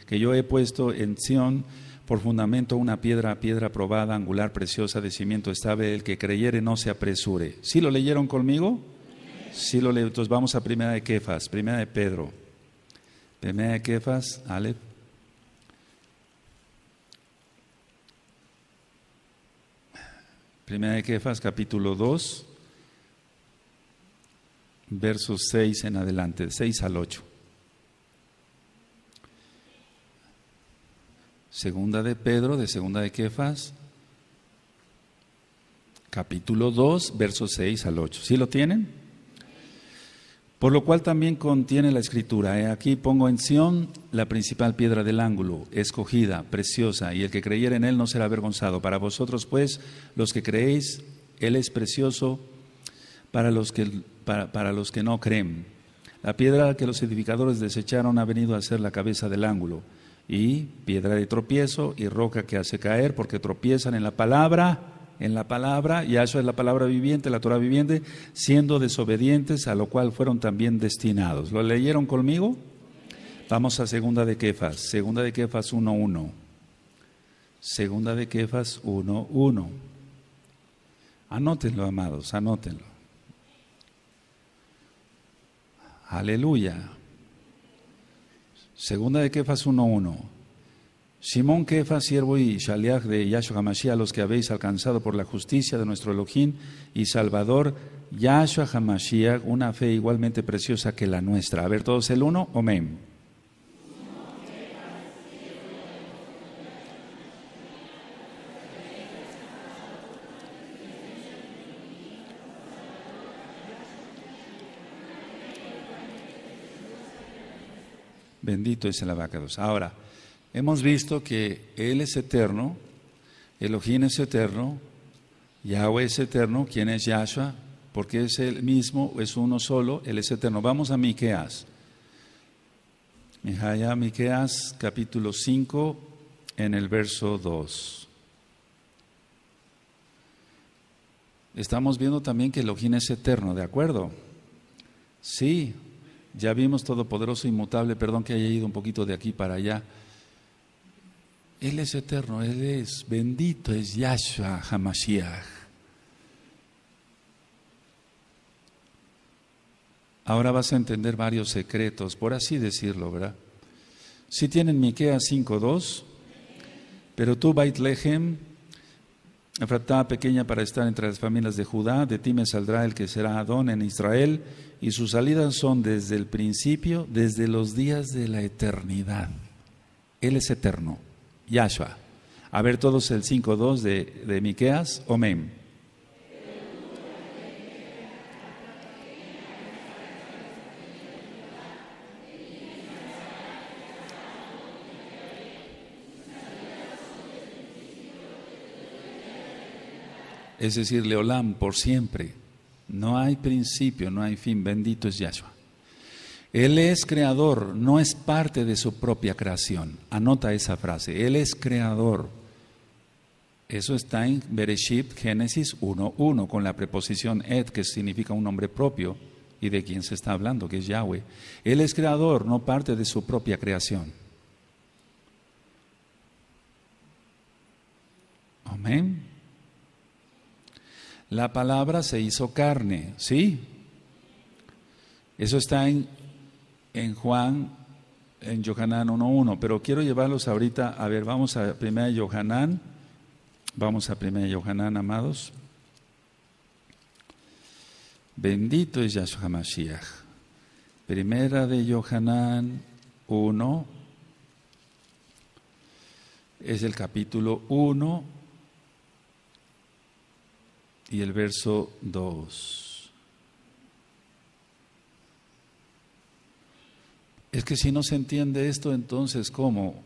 que yo he puesto en Sión por fundamento una piedra, piedra probada, angular, preciosa, de cimiento estable. El que creyere no se apresure. ¿Sí lo leyeron conmigo? Sí, lo leyeron. Entonces vamos a primera de Kefas, primera de Pedro. Primera de Kefas, Aleph. Primera de Kefas, capítulo 2 versos 6 en adelante, 6 al 8. Segunda de Pedro, de segunda de Kefas, capítulo 2, versos 6 al 8. ¿Sí lo tienen? Por lo cual también contiene la escritura, aquí pongo en Sión la principal piedra del ángulo, escogida, preciosa, y el que creyera en él no será avergonzado. Para vosotros pues, los que creéis, él es precioso, para los que para, los que no creen. La piedra que los edificadores desecharon ha venido a ser la cabeza del ángulo, y piedra de tropiezo y roca que hace caer, porque tropiezan en la palabra, en la palabra, y eso es la palabra viviente, la Torah viviente, siendo desobedientes, a lo cual fueron también destinados. ¿Lo leyeron conmigo? Vamos a segunda de Kefas, segunda de Kefas 1.1. Segunda de Kefas 1.1. Anótenlo, amados, anótenlo. Aleluya. Segunda de Kefas 1.1. Simón Kefas, siervo y Shaliach de Yahshua Hamashiach, los que habéis alcanzado por la justicia de nuestro Elohim y Salvador, Yahshua Hamashiach, una fe igualmente preciosa que la nuestra. A ver, todos el uno, amén. bendito es el abacados. Ahora, hemos visto que Él es eterno, Elohim es eterno, Yahweh es eterno, ¿quién es Yahshua? Porque es el mismo, es uno solo, Él es eterno. Vamos a Miqueas. Mijaya Miqueas, capítulo 5, en el verso 2. Estamos viendo también que Elohim es eterno, ¿de acuerdo? Sí, ya vimos todopoderoso, inmutable, perdón que haya ido un poquito de aquí para allá. Él es eterno, Él es bendito, es Yahshua Hamashiach. Ahora vas a entender varios secretos, por así decirlo, ¿verdad? Si tienen Miquea 5.2, pero tú, Baitlehem. Efratá pequeña para estar entre las familias de Judá, de ti me saldrá el que será Adón en Israel, y sus salidas son desde el principio, desde los días de la eternidad. Él es eterno, Yahshua. A ver todos el 5.2 de, de Miqueas, Omen. es decir, Leolam, por siempre. No hay principio, no hay fin. Bendito es Yahshua. Él es creador, no es parte de su propia creación. Anota esa frase. Él es creador. Eso está en Bereshit Génesis 1.1 con la preposición et, que significa un nombre propio y de quien se está hablando, que es Yahweh. Él es creador, no parte de su propia creación. Amén. La palabra se hizo carne, ¿sí? Eso está en, en Juan, en Yohanan 1.1, pero quiero llevarlos ahorita, a ver, vamos a 1 Yohanan, vamos a 1 Yohanan, amados. Bendito es Yahshua Mashiach. Primera de Yohanan 1, es el capítulo 1 y el verso 2. Es que si no se entiende esto, entonces, ¿cómo?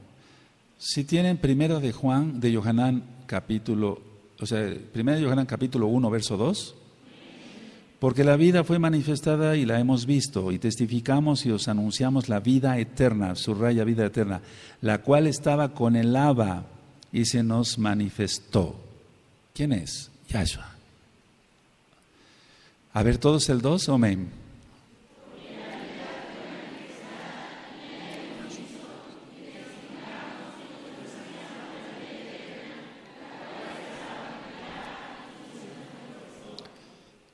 Si tienen primera de Juan, de Yohanan, capítulo, o sea, primera de Yohanan, capítulo 1, verso 2. Porque la vida fue manifestada y la hemos visto, y testificamos y os anunciamos la vida eterna, su raya vida eterna, la cual estaba con el Abba y se nos manifestó. ¿Quién es? Yahshua. A ver, todos el dos, amén.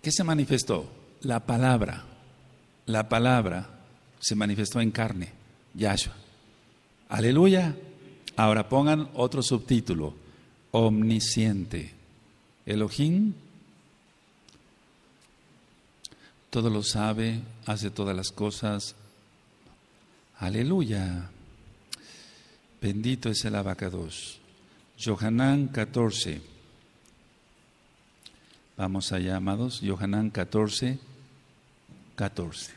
¿Qué se manifestó? La palabra. La palabra se manifestó en carne, Yahshua. Aleluya. Ahora pongan otro subtítulo. Omnisciente. Elohim todo lo sabe, hace todas las cosas. Aleluya. Bendito es el abacados. Johanán 14. Vamos allá, amados. Johanán 14, 14.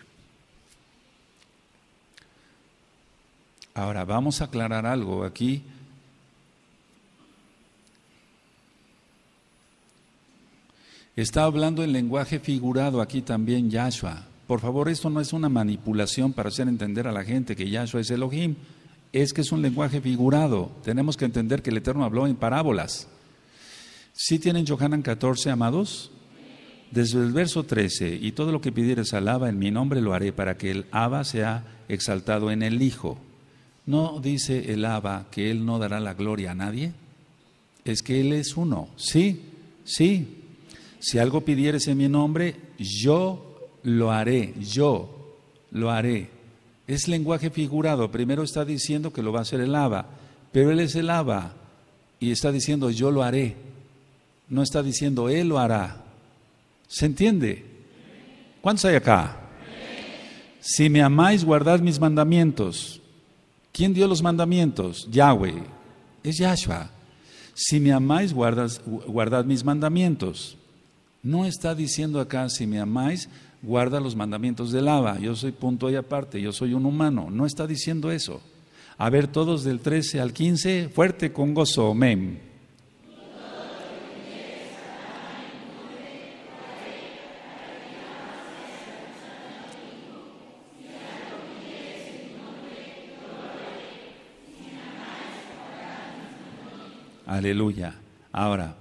Ahora, vamos a aclarar algo aquí Está hablando en lenguaje figurado aquí también Yahshua. Por favor, esto no es una manipulación para hacer entender a la gente que Yahshua es Elohim. Es que es un lenguaje figurado. Tenemos que entender que el Eterno habló en parábolas. ¿Sí tienen Johanan 14, amados? Desde el verso 13, y todo lo que pidieres al Abba en mi nombre lo haré para que el Abba sea exaltado en el Hijo. ¿No dice el Abba que Él no dará la gloria a nadie? Es que Él es uno. Sí, sí, si algo pidieres en mi nombre, yo lo haré, yo lo haré. Es lenguaje figurado, primero está diciendo que lo va a hacer el Abba, pero él es el Abba y está diciendo yo lo haré, no está diciendo él lo hará. ¿Se entiende? ¿Cuántos hay acá? Si me amáis, guardad mis mandamientos. ¿Quién dio los mandamientos? Yahweh. Es Yahshua. Si me amáis, guardad mis mandamientos. No está diciendo acá, si me amáis, guarda los mandamientos de lava, yo soy punto y aparte, yo soy un humano. No está diciendo eso. A ver, todos del 13 al 15, fuerte con gozo, amén. Aleluya. Ahora,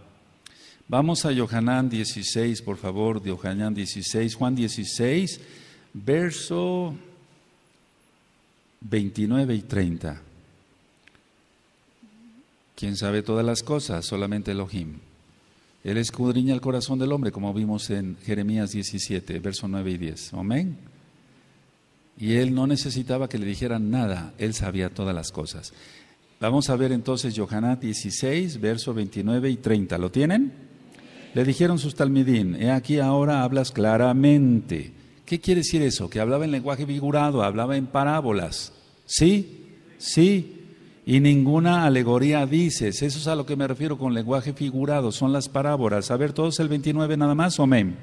Vamos a Yohanan 16, por favor, de Yohanan 16, Juan 16, verso 29 y 30. ¿Quién sabe todas las cosas? Solamente Elohim. Él escudriña el corazón del hombre, como vimos en Jeremías 17, verso 9 y 10. Amén. Y él no necesitaba que le dijeran nada, él sabía todas las cosas. Vamos a ver entonces Yohanan 16, verso 29 y 30. ¿Lo tienen? Le dijeron sus talmidín, he aquí ahora hablas claramente. ¿Qué quiere decir eso? Que hablaba en lenguaje figurado, hablaba en parábolas. ¿Sí? ¿Sí? Y ninguna alegoría dices. Eso es a lo que me refiero con lenguaje figurado, son las parábolas. A ver, todos el 29 nada más, amén.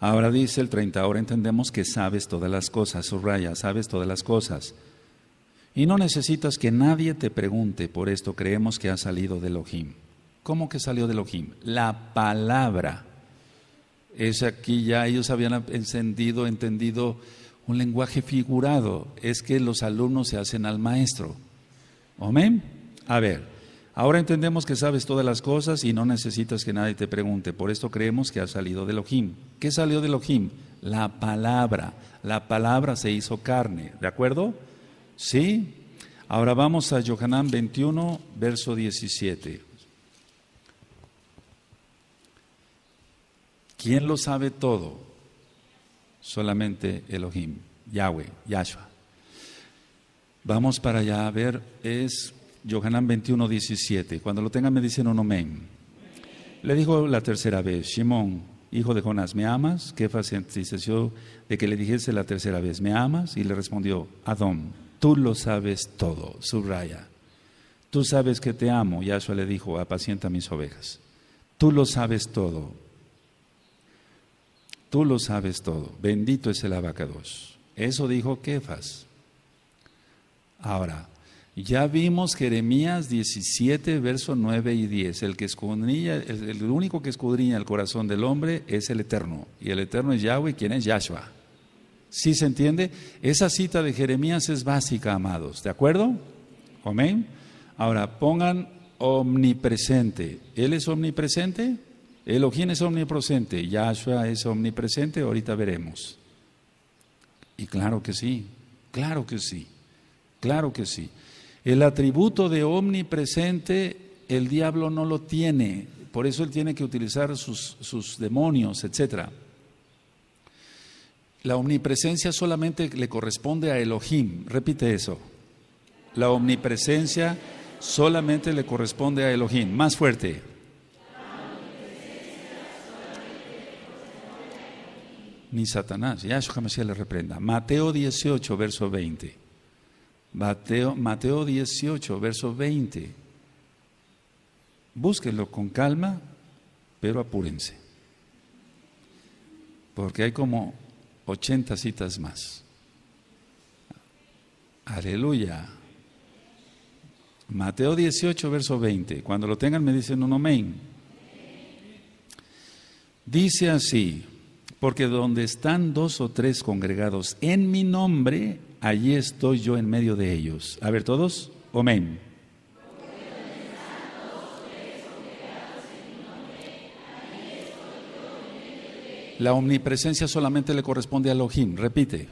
Ahora dice el 30, ahora entendemos que sabes todas las cosas, subraya, sabes todas las cosas. Y no necesitas que nadie te pregunte, por esto creemos que ha salido del Elohim. ¿Cómo que salió de Elohim? La palabra. Es aquí ya ellos habían encendido, entendido un lenguaje figurado. Es que los alumnos se hacen al maestro. Amén. A ver, Ahora entendemos que sabes todas las cosas y no necesitas que nadie te pregunte. Por esto creemos que ha salido de Elohim. ¿Qué salió de Elohim? La palabra. La palabra se hizo carne. ¿De acuerdo? Sí. Ahora vamos a Yohanan 21, verso 17. ¿Quién lo sabe todo? Solamente Elohim, Yahweh, Yahshua. Vamos para allá a ver, es Yohanan 21, 17. Cuando lo tengan me dicen un amén. Le dijo la tercera vez, Simón, hijo de Jonás, ¿me amas? Kefas se de que le dijese la tercera vez, ¿me amas? Y le respondió, Adón, tú lo sabes todo, subraya. Tú sabes que te amo, y eso le dijo, apacienta mis ovejas. Tú lo sabes todo. Tú lo sabes todo. Bendito es el abacados. Eso dijo Kefas. Ahora, ya vimos Jeremías 17, verso 9 y 10. El, que escudriña, el, único que escudriña el corazón del hombre es el Eterno. Y el Eterno es Yahweh, quien es Yahshua. ¿Sí se entiende? Esa cita de Jeremías es básica, amados. ¿De acuerdo? Amén. Ahora, pongan omnipresente. ¿Él es omnipresente? Elohim es omnipresente. Yahshua es omnipresente. Ahorita veremos. Y claro que sí. Claro que sí. Claro que sí. El atributo de omnipresente el diablo no lo tiene, por eso él tiene que utilizar sus, sus demonios, etc. La omnipresencia solamente le corresponde a Elohim, repite eso. La omnipresencia solamente le corresponde a Elohim, más fuerte. Ni Satanás, jamás Mesías le reprenda. Mateo 18, verso 20. Mateo, Mateo 18, verso 20. Búsquenlo con calma, pero apúrense. Porque hay como 80 citas más. Aleluya. Mateo 18, verso 20. Cuando lo tengan me dicen un amén. Dice así, porque donde están dos o tres congregados en mi nombre, allí estoy yo en medio de ellos. A ver todos, amén. La omnipresencia solamente le corresponde a Elohim. Repite.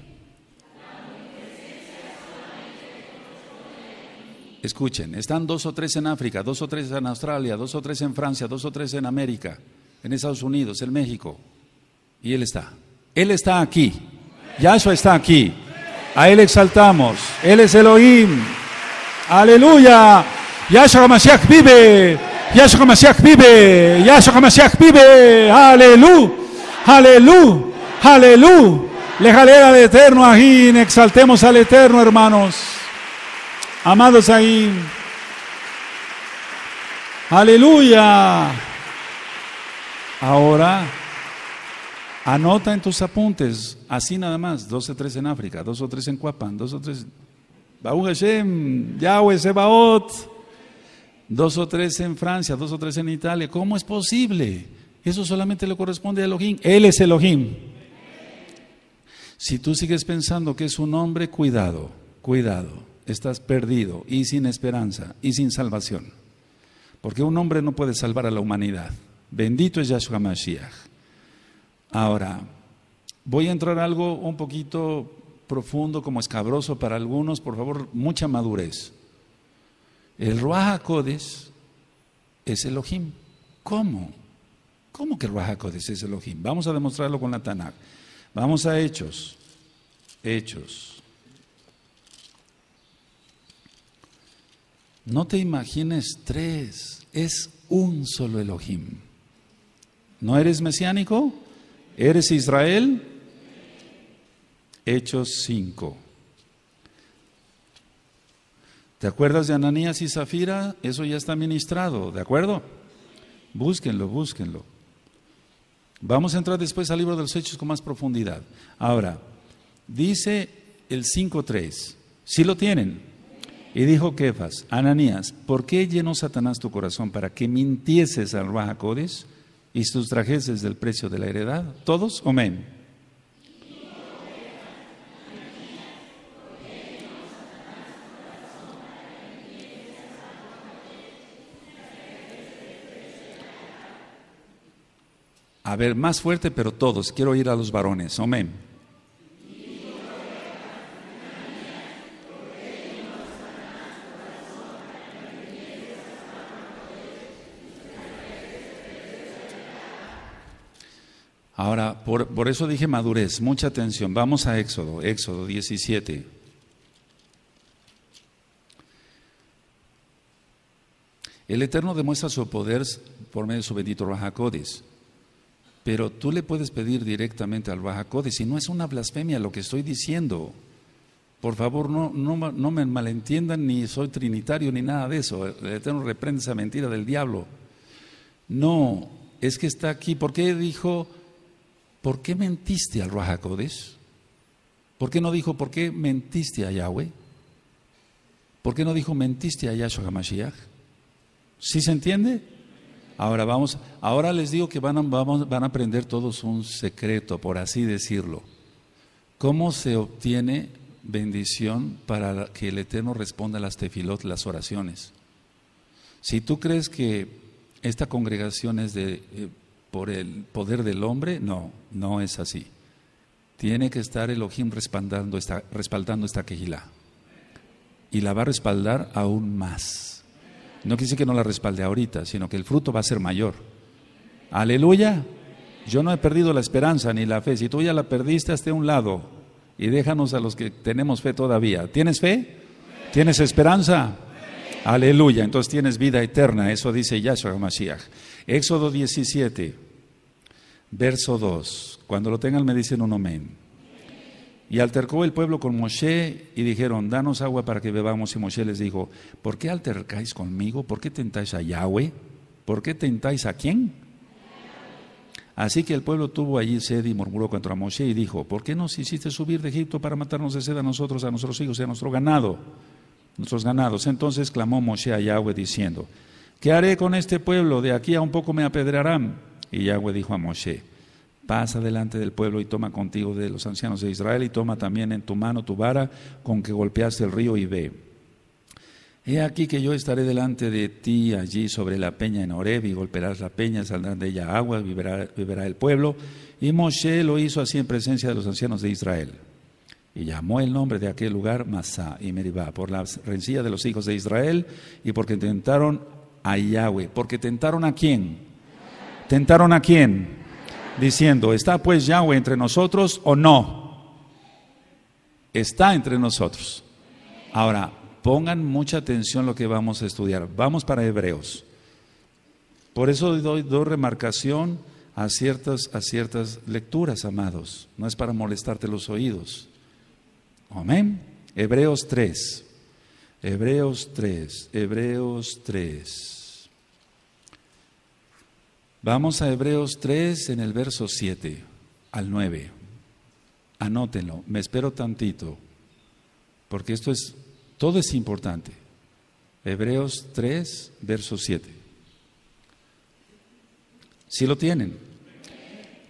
Escuchen, están dos o tres en África, dos o tres en Australia, dos o tres en Francia, dos o tres en América, en Estados Unidos, en México. Y Él está. Él está aquí. eso está aquí. A Él exaltamos. Él es Elohim. Aleluya. Yahshua Mashiach vive. Yahshua Mashiach vive. Yahshua Mashiach vive. Aleluya. Aleluya. Aleluya. Le jalé al eterno agin, Exaltemos al eterno, hermanos. Amados ahí. Aleluya. Ahora Anota en tus apuntes, así nada más, dos o tres en África, dos o tres en Cuapan, dos o tres... Baú Hashem, Yahweh Sebaot, dos o tres en Francia, dos o tres en Italia. ¿Cómo es posible? Eso solamente le corresponde a Elohim. Él es Elohim. Si tú sigues pensando que es un hombre, cuidado, cuidado. Estás perdido y sin esperanza y sin salvación. Porque un hombre no puede salvar a la humanidad. Bendito es Yahshua Mashiach. Ahora, voy a entrar algo un poquito profundo, como escabroso para algunos, por favor, mucha madurez. El Ruach es Elohim. ¿Cómo? ¿Cómo que Ruach es Elohim? Vamos a demostrarlo con la Tanakh. Vamos a Hechos. Hechos. No te imagines tres, es un solo Elohim. ¿No eres mesiánico? ¿Eres Israel? Hechos 5. ¿Te acuerdas de Ananías y Zafira? Eso ya está ministrado, ¿de acuerdo? Búsquenlo, búsquenlo. Vamos a entrar después al libro de los Hechos con más profundidad. Ahora, dice el 5.3, si lo tienen. Y dijo Kefas, Ananías, ¿por qué llenó Satanás tu corazón para que mintieses al Bajacodes? y sus trajeces del precio de la heredad. ¿Todos? Amén. A ver, más fuerte, pero todos. Quiero ir a los varones. Amén. Ahora, por, por eso dije madurez, mucha atención. Vamos a Éxodo, Éxodo 17. El Eterno demuestra su poder por medio de su bendito Rajacodes. Pero tú le puedes pedir directamente al Rajacodes, y no es una blasfemia lo que estoy diciendo. Por favor, no, no, no, me malentiendan, ni soy trinitario, ni nada de eso. El Eterno reprende esa mentira del diablo. No, es que está aquí. ¿Por qué dijo ¿por qué mentiste al Rajacodes? ¿Por qué no dijo, ¿por qué mentiste a Yahweh? ¿Por qué no dijo, mentiste a Yahshua HaMashiach? ¿Sí se entiende? Ahora vamos, ahora les digo que van a, van a aprender todos un secreto, por así decirlo. ¿Cómo se obtiene bendición para que el Eterno responda a las tefilot, las oraciones? Si tú crees que esta congregación es de eh, por el poder del hombre, no, no es así. Tiene que estar Elohim respaldando esta, respaldando esta quejila Y la va a respaldar aún más. No quiere que no la respalde ahorita, sino que el fruto va a ser mayor. Aleluya. Yo no he perdido la esperanza ni la fe. Si tú ya la perdiste, hasta un lado y déjanos a los que tenemos fe todavía. ¿Tienes fe? ¿Tienes esperanza? Aleluya. Entonces tienes vida eterna. Eso dice Yahshua Mashiach. Éxodo 17. Verso 2. Cuando lo tengan me dicen un amén. Y altercó el pueblo con Moshe y dijeron, danos agua para que bebamos. Y Moshe les dijo, ¿por qué altercáis conmigo? ¿Por qué tentáis a Yahweh? ¿Por qué tentáis a quién? Así que el pueblo tuvo allí sed y murmuró contra Moshe y dijo, ¿por qué nos hiciste subir de Egipto para matarnos de sed a nosotros, a nuestros hijos y a nuestro ganado? Nuestros ganados. Entonces clamó Moshe a Yahweh diciendo, ¿qué haré con este pueblo? De aquí a un poco me apedrearán. Y Yahweh dijo a Moshe, pasa delante del pueblo y toma contigo de los ancianos de Israel y toma también en tu mano tu vara con que golpeaste el río y ve. He aquí que yo estaré delante de ti allí sobre la peña en Oreb y golpearás la peña, saldrán de ella agua y vivirá el pueblo. Y Moshe lo hizo así en presencia de los ancianos de Israel. Y llamó el nombre de aquel lugar Masá y Meribá, por la rencilla de los hijos de Israel y porque tentaron a Yahweh. ¿Porque tentaron a quién? ¿Tentaron a quién? Diciendo, ¿está pues Yahweh entre nosotros o no? Está entre nosotros. Ahora, pongan mucha atención lo que vamos a estudiar. Vamos para Hebreos. Por eso doy, doy remarcación a ciertas, a ciertas lecturas, amados. No es para molestarte los oídos. Amén. Hebreos 3. Hebreos 3. Hebreos 3. Vamos a Hebreos 3 en el verso 7 al 9. Anótenlo, me espero tantito, porque esto es, todo es importante. Hebreos 3, verso 7. Si lo tienen.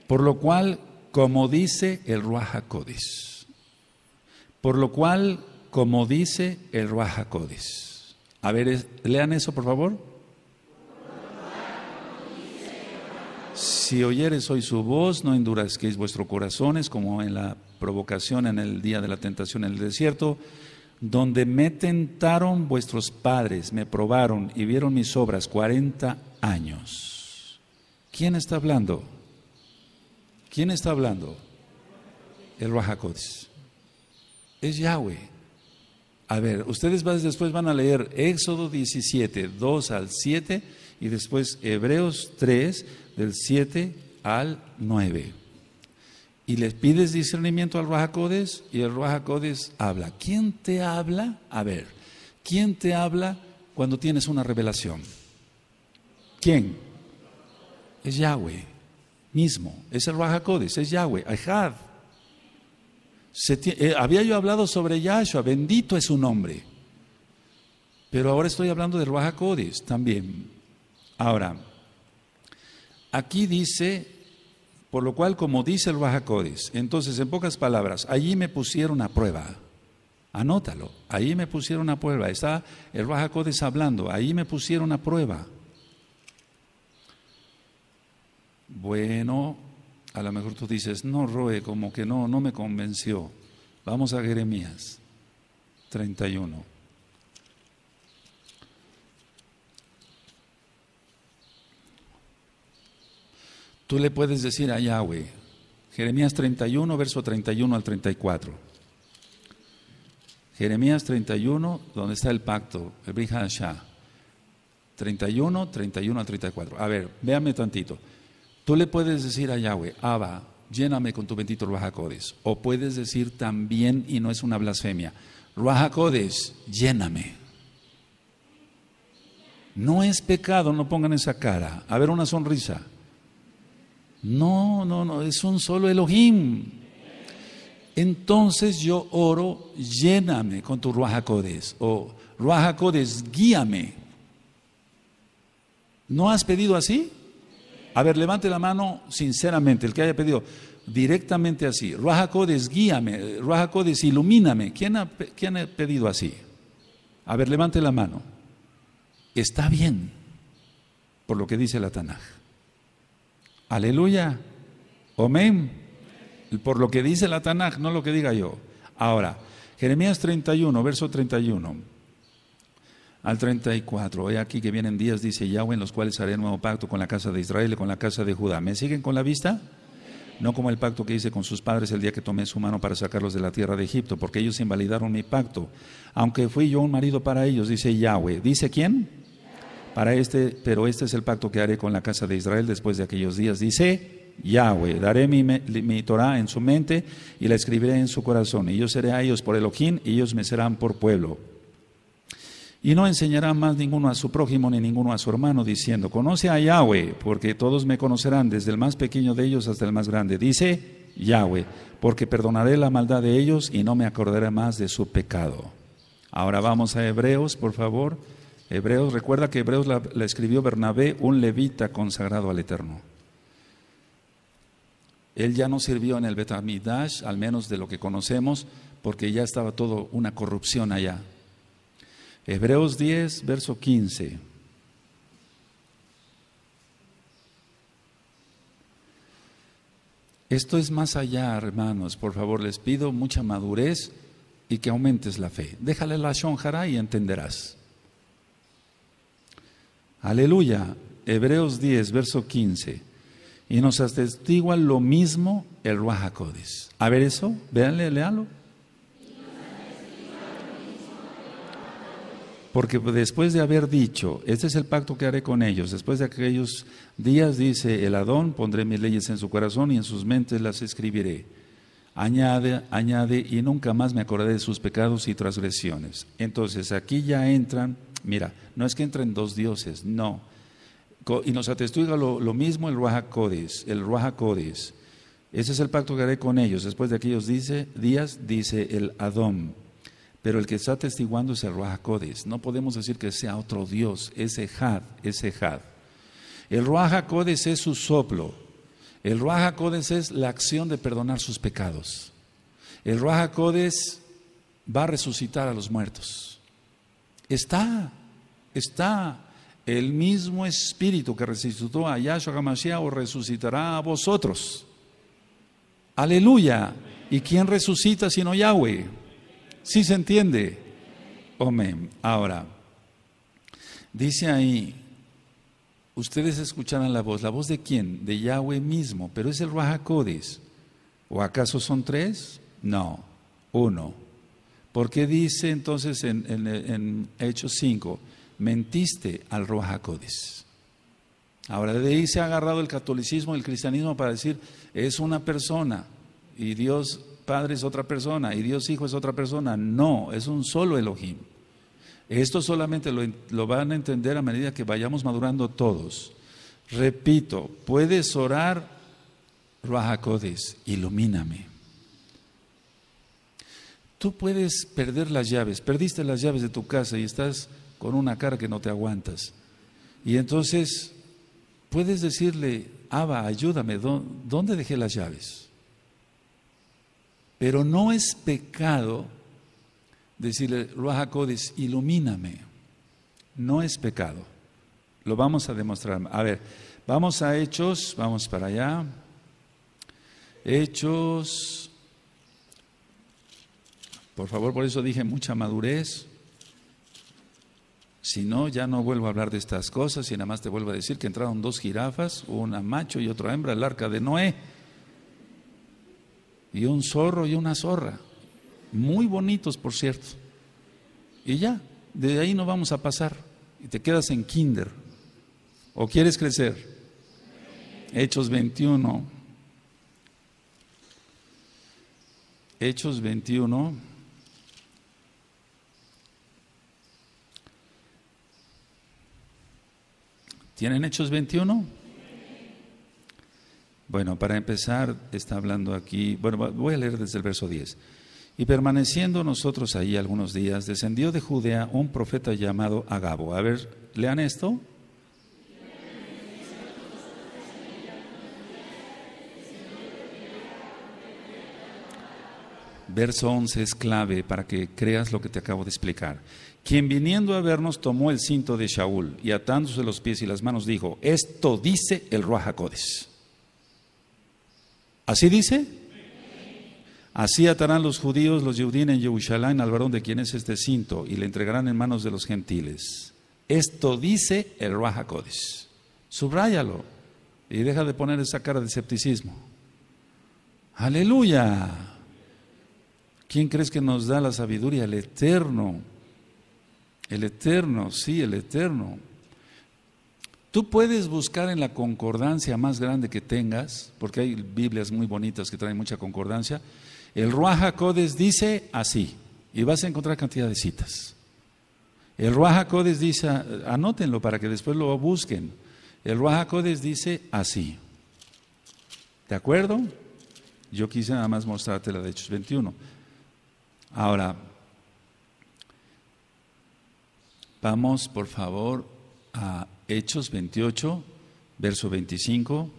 Por lo cual, como dice el codis. Por lo cual, como dice el codis. A ver, lean eso por favor. Si oyeres hoy su voz, no endurezcáis vuestros corazones, como en la provocación en el día de la tentación en el desierto, donde me tentaron vuestros padres, me probaron y vieron mis obras 40 años. ¿Quién está hablando? ¿Quién está hablando? El Rahakodis. Es Yahweh. A ver, ustedes después van a leer Éxodo 17, 2 al 7 y después Hebreos 3, del 7 al 9. Y les pides discernimiento al Rajacodes y el Rajacodes habla. ¿Quién te habla? A ver, ¿quién te habla cuando tienes una revelación? ¿Quién? Es Yahweh mismo, es el Rajacodes, es Yahweh, Ahad. Eh, había yo hablado sobre Yahshua, bendito es su nombre. Pero ahora estoy hablando del Rajacodes también. Ahora, aquí dice, por lo cual, como dice el Bajacodes, entonces, en pocas palabras, allí me pusieron a prueba. Anótalo, allí me pusieron a prueba. Está el Bajacodes hablando, allí me pusieron a prueba. Bueno, a lo mejor tú dices, no, Roe, como que no, no me convenció. Vamos a Jeremías 31. Tú le puedes decir a Yahweh, Jeremías 31, verso 31 al 34. Jeremías 31, donde está el pacto, el shah 31, 31 al 34. A ver, véame tantito. Tú le puedes decir a Yahweh, Abba, lléname con tu bendito Ruajacodes. O puedes decir también, y no es una blasfemia, Ruajacodes, lléname. No es pecado, no pongan esa cara. A ver, una sonrisa. No, no, no, es un solo Elohim. Entonces yo oro, lléname con tu Ruajacodes, o Ruajacodes guíame. ¿No has pedido así? A ver, levante la mano sinceramente, el que haya pedido directamente así. Ruajacodes guíame. Ruajacodes ilumíname. ¿Quién ha, ¿Quién ha pedido así? A ver, levante la mano. Está bien, por lo que dice la Tanaj. Aleluya. Amén. Por lo que dice la Tanaj, no lo que diga yo. Ahora, Jeremías 31, verso 31 al 34. He aquí que vienen días, dice Yahweh, en los cuales haré nuevo pacto con la casa de Israel y con la casa de Judá. ¿Me siguen con la vista? No como el pacto que hice con sus padres el día que tomé su mano para sacarlos de la tierra de Egipto, porque ellos invalidaron mi pacto. Aunque fui yo un marido para ellos, dice Yahweh. ¿Dice quién? este, pero este es el pacto que haré con la casa de Israel después de aquellos días, dice Yahweh, daré mi, mi Torah en su mente y la escribiré en su corazón, y yo seré a ellos por Elohim, y ellos me serán por pueblo. Y no enseñará más ninguno a su prójimo ni ninguno a su hermano, diciendo, conoce a Yahweh, porque todos me conocerán, desde el más pequeño de ellos hasta el más grande. Dice Yahweh, porque perdonaré la maldad de ellos y no me acordaré más de su pecado. Ahora vamos a Hebreos, por favor. Hebreos, recuerda que Hebreos la, escribió Bernabé, un levita consagrado al Eterno. Él ya no sirvió en el Betamidash, al menos de lo que conocemos, porque ya estaba todo una corrupción allá. Hebreos 10, verso 15. Esto es más allá, hermanos. Por favor, les pido mucha madurez y que aumentes la fe. Déjale la shonjara y entenderás. Aleluya. Hebreos 10, verso 15. Y nos atestigua lo mismo el Ruajacodes. A ver eso, véanle, léalo. Porque después de haber dicho, este es el pacto que haré con ellos, después de aquellos días, dice el Adón, pondré mis leyes en su corazón y en sus mentes las escribiré. Añade, añade, y nunca más me acordaré de sus pecados y transgresiones. Entonces aquí ya entran Mira, no es que entren dos dioses, no. Y nos atestigua lo, mismo el Ruaja el Ese es el pacto que haré con ellos. Después de aquellos dice, días, dice el Adón. Pero el que está atestiguando es el Ruaja No podemos decir que sea otro Dios, ese Had, ese Had. El Ruaja es su soplo. El Ruaja es la acción de perdonar sus pecados. El Ruaja va a resucitar a los muertos. Está está el mismo espíritu que resucitó a Yahshua Hamashiach o resucitará a vosotros. Aleluya. ¿Y quién resucita sino Yahweh? ¿Sí se entiende? Amén. Ahora, dice ahí, ustedes escucharán la voz. ¿La voz de quién? De Yahweh mismo, pero es el Rahakodis. ¿O acaso son tres? No, uno. ¿Por qué dice entonces en, en Hechos 5? mentiste al Rojacodes. Ahora, de ahí se ha agarrado el catolicismo, y el cristianismo para decir, es una persona y Dios Padre es otra persona y Dios Hijo es otra persona. No, es un solo Elohim. Esto solamente lo, van a entender a medida que vayamos madurando todos. Repito, puedes orar, Rojacodes, ilumíname. Tú puedes perder las llaves, perdiste las llaves de tu casa y estás con una cara que no te aguantas. Y entonces puedes decirle, Abba, ayúdame, ¿dónde dejé las llaves? Pero no es pecado decirle, Ruajacodes, ilumíname. No es pecado. Lo vamos a demostrar. A ver, vamos a Hechos, vamos para allá. Hechos, por favor, por eso dije mucha madurez. Si no, ya no vuelvo a hablar de estas cosas y nada más te vuelvo a decir que entraron dos jirafas, una macho y otra hembra, el arca de Noé. Y un zorro y una zorra. Muy bonitos, por cierto. Y ya, de ahí no vamos a pasar. Y te quedas en kinder. ¿O quieres crecer? Hechos 21. Hechos 21. ¿Tienen Hechos 21? Bueno, para empezar, está hablando aquí, bueno, voy a leer desde el verso 10. Y permaneciendo nosotros ahí algunos días, descendió de Judea un profeta llamado Agabo. A ver, lean esto. Verso 11 es clave para que creas lo que te acabo de explicar quien viniendo a vernos tomó el cinto de Shaul y atándose los pies y las manos dijo, esto dice el Ruach ¿Así dice? Así atarán los judíos, los Yeudín en Yehushalán al varón de quien es este cinto y le entregarán en manos de los gentiles. Esto dice el Ruach subrayalo Subráyalo y deja de poner esa cara de escepticismo. Aleluya. ¿Quién crees que nos da la sabiduría? El Eterno el Eterno, sí, el Eterno. Tú puedes buscar en la concordancia más grande que tengas, porque hay Biblias muy bonitas que traen mucha concordancia. El Ruaja Codes dice así, y vas a encontrar cantidad de citas. El Ruaja Codes dice, anótenlo para que después lo busquen. El Ruaja Codes dice así. ¿De acuerdo? Yo quise nada más mostrarte la de Hechos 21. Ahora, Vamos, por favor, a Hechos 28, verso 25.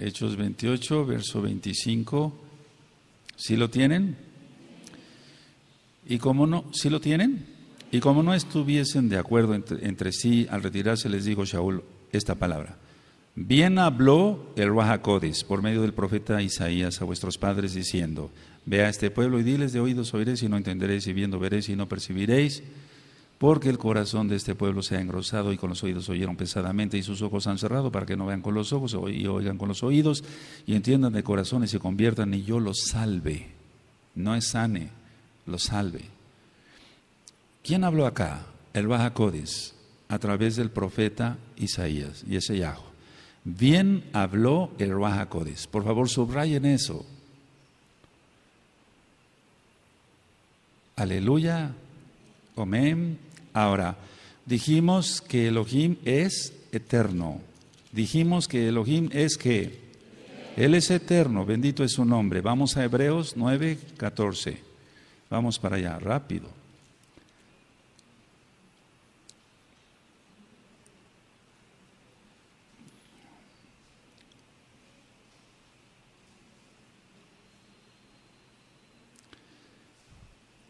Hechos 28, verso 25. ¿Sí lo tienen? ¿Y cómo no? si lo tienen? Y como no estuviesen de acuerdo entre, entre sí, al retirarse les dijo Shaul, esta palabra. Bien habló el codis por medio del profeta Isaías a vuestros padres diciendo, ve a este pueblo y diles de oídos oiréis y no entenderéis y viendo veréis y no percibiréis, porque el corazón de este pueblo se ha engrosado y con los oídos oyeron pesadamente y sus ojos han cerrado para que no vean con los ojos y oigan con los oídos y entiendan de corazón y se conviertan y yo los salve. No es sane, los salve. ¿Quién habló acá? El codis a través del profeta Isaías y ese Yajo. Bien habló el Raja Por favor, subrayen eso. Aleluya. Amén. Ahora, dijimos que Elohim es eterno. Dijimos que Elohim es que Él es eterno. Bendito es su nombre. Vamos a Hebreos 9, 14. Vamos para allá, rápido.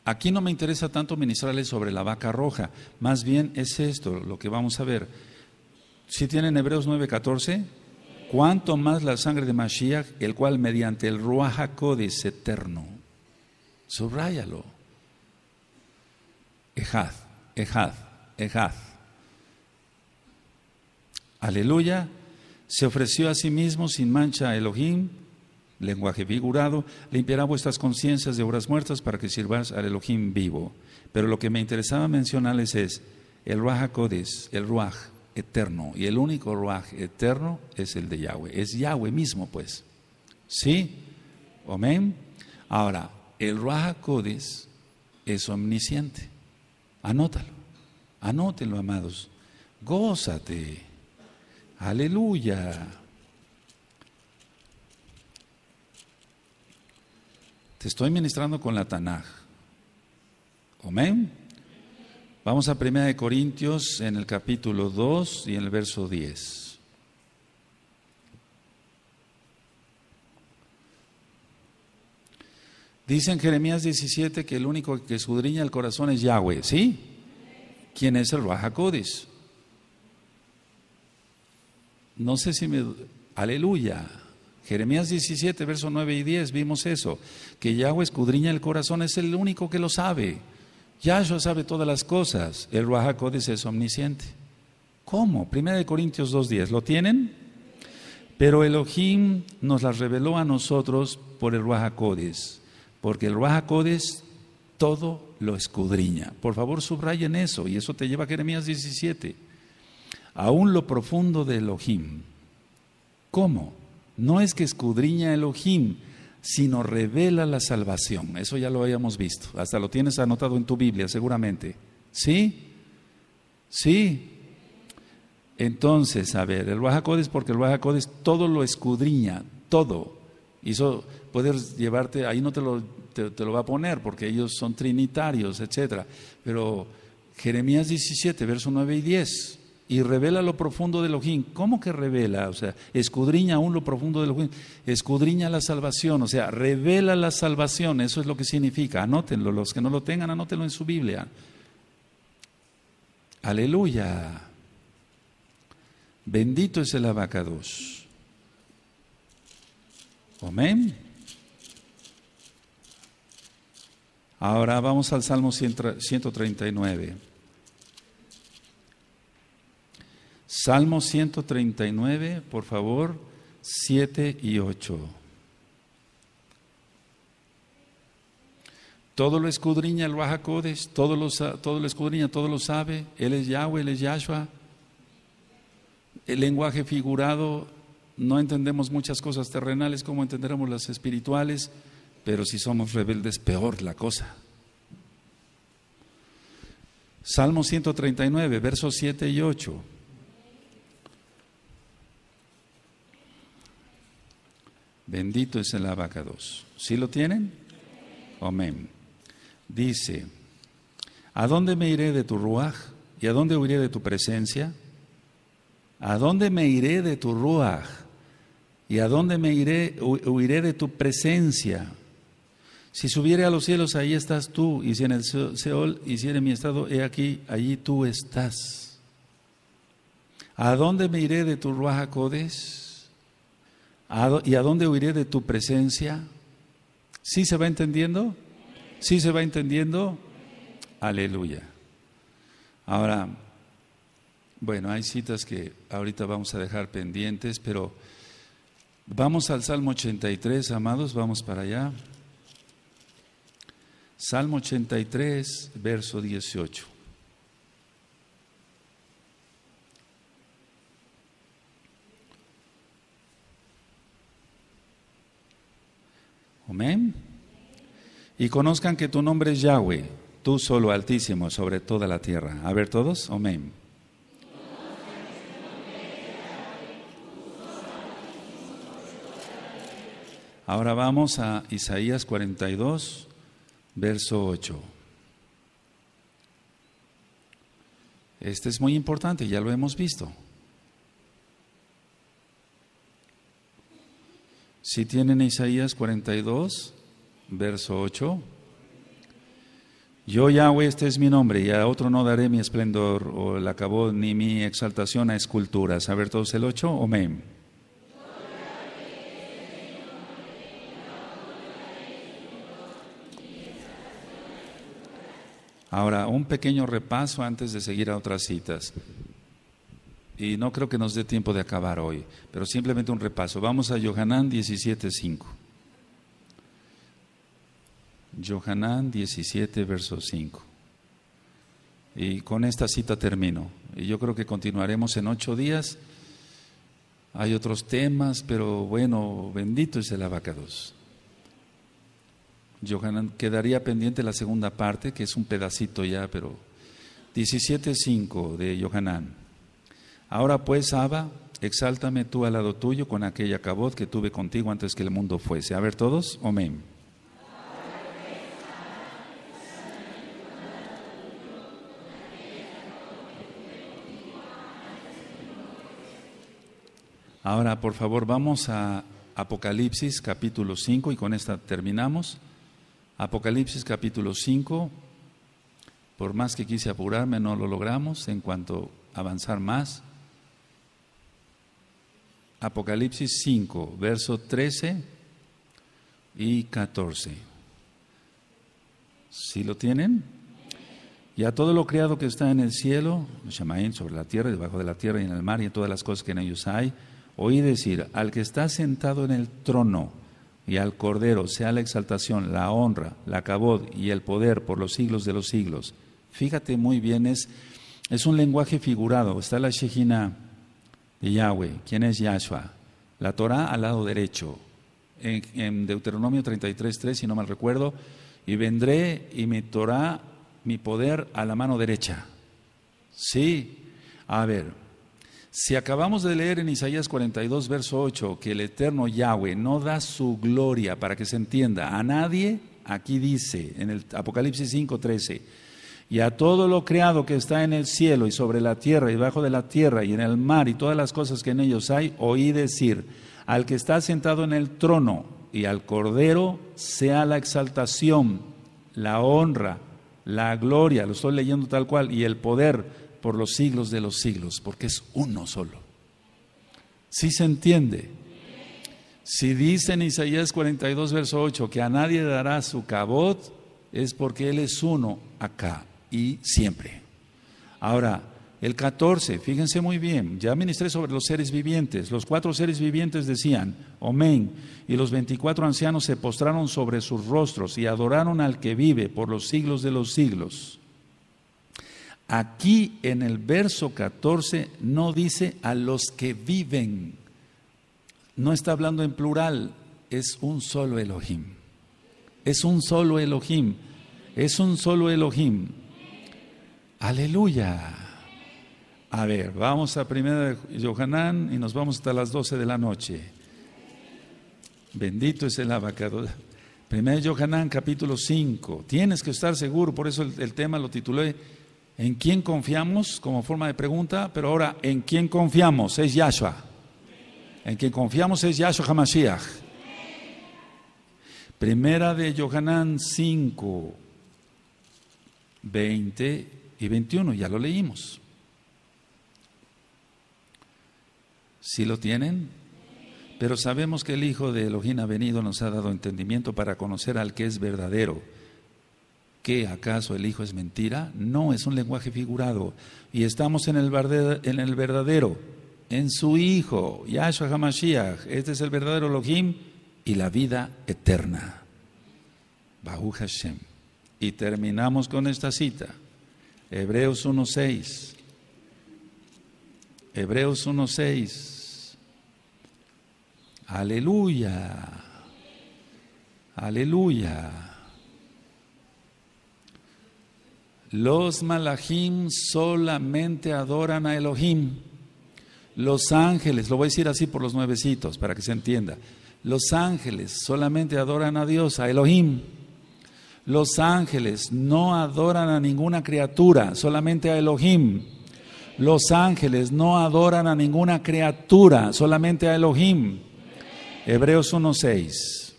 Aquí no me interesa tanto ministrarles sobre la vaca roja, más bien es esto lo que vamos a ver. Si tienen Hebreos 9:14, cuanto más la sangre de Mashiach, el cual mediante el Ruach HaKodes eterno, subráyalo. Ejad, ejad, ejad. Aleluya, se ofreció a sí mismo sin mancha Elohim lenguaje figurado, limpiará vuestras conciencias de obras muertas para que sirváis al Elohim vivo. Pero lo que me interesaba mencionarles es el Ruach HaKodes, el Ruach eterno, y el único Ruach eterno es el de Yahweh, es Yahweh mismo pues. ¿Sí? Amén. Ahora, el Ruach HaKodes es omnisciente. Anótalo, anótenlo amados. Gózate. Aleluya. Te estoy ministrando con la Tanaj. Amén. Vamos a 1 Corintios en el capítulo 2 y en el verso 10. Dice en Jeremías 17 que el único que sudriña el corazón es Yahweh, ¿sí? ¿Quién es el Ruajacodis No sé si me... Aleluya. Jeremías 17, verso 9 y 10, vimos eso, que Yahweh escudriña el corazón, es el único que lo sabe. Yahshua sabe todas las cosas, el Ruajacodes es omnisciente. ¿Cómo? Primera de Corintios 2.10, ¿lo tienen? Pero Elohim nos las reveló a nosotros por el Ruajacodes, porque el Ruajacodes todo lo escudriña. Por favor, subrayen eso, y eso te lleva a Jeremías 17. Aún lo profundo de Elohim. ¿Cómo? No es que escudriña Elohim, sino revela la salvación. Eso ya lo habíamos visto. Hasta lo tienes anotado en tu Biblia, seguramente. ¿Sí? ¿Sí? Entonces, a ver, el Bajacodes, porque el Bajacodes todo lo escudriña, todo. Y eso puedes llevarte, ahí no te lo, te, lo va a poner, porque ellos son trinitarios, etc. Pero Jeremías 17, verso 9 y 10 y revela lo profundo del ojín. ¿Cómo que revela? O sea, escudriña aún lo profundo del ojín. Escudriña la salvación, o sea, revela la salvación. Eso es lo que significa. Anótenlo, los que no lo tengan, anótenlo en su Biblia. Aleluya. Bendito es el abacados. Amén. Ahora vamos al Salmo 139. Salmo 139, por favor, 7 y 8. Todo lo escudriña el Bajacodes, todo lo, todo lo escudriña, todo lo sabe. Él es Yahweh, Él es Yahshua. El lenguaje figurado, no entendemos muchas cosas terrenales como entenderemos las espirituales, pero si somos rebeldes, peor la cosa. Salmo 139, versos 7 y 8. Bendito es el abacados. ¿Sí lo tienen? Amén. Dice, ¿a dónde me iré de tu ruaj? ¿Y a dónde huiré de tu presencia? ¿A dónde me iré de tu ruaj? ¿Y a dónde me iré, huiré de tu presencia? Si subiere a los cielos, ahí estás tú. Y si en el Seol hiciere mi estado, he aquí, allí tú estás. ¿A dónde me iré de tu ruaj, acodes? ¿Y a dónde huiré de tu presencia? ¿Sí se va entendiendo? ¿Sí se va entendiendo? Aleluya. Ahora, bueno, hay citas que ahorita vamos a dejar pendientes, pero vamos al Salmo 83, amados, vamos para allá. Salmo 83, verso 18. Amén. Y conozcan que tu nombre es Yahweh, tú solo altísimo sobre toda la tierra. A ver todos, amén. Ahora vamos a Isaías 42, verso 8. Este es muy importante, ya lo hemos visto. Si tienen Isaías 42, verso 8. Yo Yahweh, este es mi nombre, y a otro no daré mi esplendor, o el acabó, ni mi exaltación a esculturas. A ver todos el 8, amén. Ahora, un pequeño repaso antes de seguir a otras citas y no creo que nos dé tiempo de acabar hoy, pero simplemente un repaso. Vamos a Yohanan 17.5. Yohanan 17, verso 5. Y con esta cita termino. Y yo creo que continuaremos en ocho días. Hay otros temas, pero bueno, bendito es el abacados. Yohanan, quedaría pendiente la segunda parte, que es un pedacito ya, pero 17.5 de Yohanan. Ahora pues, Abba, exáltame tú al lado tuyo con aquella caboz que tuve contigo antes que el mundo fuese. A ver todos, amén. Ahora, por favor, vamos a Apocalipsis capítulo 5 y con esta terminamos. Apocalipsis capítulo 5, por más que quise apurarme, no lo logramos en cuanto avanzar más. Apocalipsis 5, verso 13 y 14. ¿Sí lo tienen? Y a todo lo criado que está en el cielo, sobre la tierra, debajo de la tierra y en el mar y en todas las cosas que en ellos hay, oí decir, al que está sentado en el trono y al cordero sea la exaltación, la honra, la cabod y el poder por los siglos de los siglos. Fíjate muy bien, es, es un lenguaje figurado. Está la Shejina Yahweh. ¿Quién es Yahshua? La Torah al lado derecho. En, Deuteronomio 33, 3, si no mal recuerdo, y vendré y mi Torah, mi poder a la mano derecha. Sí. A ver, si acabamos de leer en Isaías 42, verso 8, que el eterno Yahweh no da su gloria, para que se entienda, a nadie, aquí dice, en el Apocalipsis 5, 13, y a todo lo creado que está en el cielo y sobre la tierra y bajo de la tierra y en el mar y todas las cosas que en ellos hay, oí decir, al que está sentado en el trono y al cordero sea la exaltación, la honra, la gloria, lo estoy leyendo tal cual, y el poder por los siglos de los siglos, porque es uno solo. Si ¿Sí se entiende? Si dice en Isaías 42, verso 8, que a nadie dará su cabot, es porque Él es uno acá y siempre. Ahora, el 14, fíjense muy bien, ya ministré sobre los seres vivientes. Los cuatro seres vivientes decían, Amén. Y los 24 ancianos se postraron sobre sus rostros y adoraron al que vive por los siglos de los siglos. Aquí en el verso 14 no dice a los que viven. No está hablando en plural, es un solo Elohim. Es un solo Elohim. Es un solo Elohim. Aleluya. A ver, vamos a primera de Yohanan y nos vamos hasta las 12 de la noche. Bendito es el abacado. Primera de Yohanan, capítulo 5. Tienes que estar seguro, por eso el, tema lo titulé ¿En quién confiamos? como forma de pregunta, pero ahora, ¿en quién confiamos? Es Yahshua. En quien confiamos es Yahshua HaMashiach. Primera de Yohanan 5, 20 y 21, ya lo leímos. ¿Sí lo tienen? Pero sabemos que el Hijo de Elohim ha venido, nos ha dado entendimiento para conocer al que es verdadero. ¿Qué acaso el Hijo es mentira? No, es un lenguaje figurado. Y estamos en el, en el verdadero, en su Hijo, Yahshua HaMashiach. Este es el verdadero Elohim y la vida eterna. Bahú Hashem. Y terminamos con esta cita. Hebreos 1.6. Hebreos 1.6. Aleluya. Aleluya. Los malachim solamente adoran a Elohim. Los ángeles, lo voy a decir así por los nuevecitos para que se entienda. Los ángeles solamente adoran a Dios, a Elohim. Los ángeles no adoran a ninguna criatura, solamente a Elohim. Los ángeles no adoran a ninguna criatura, solamente a Elohim. Hebreos 1.6.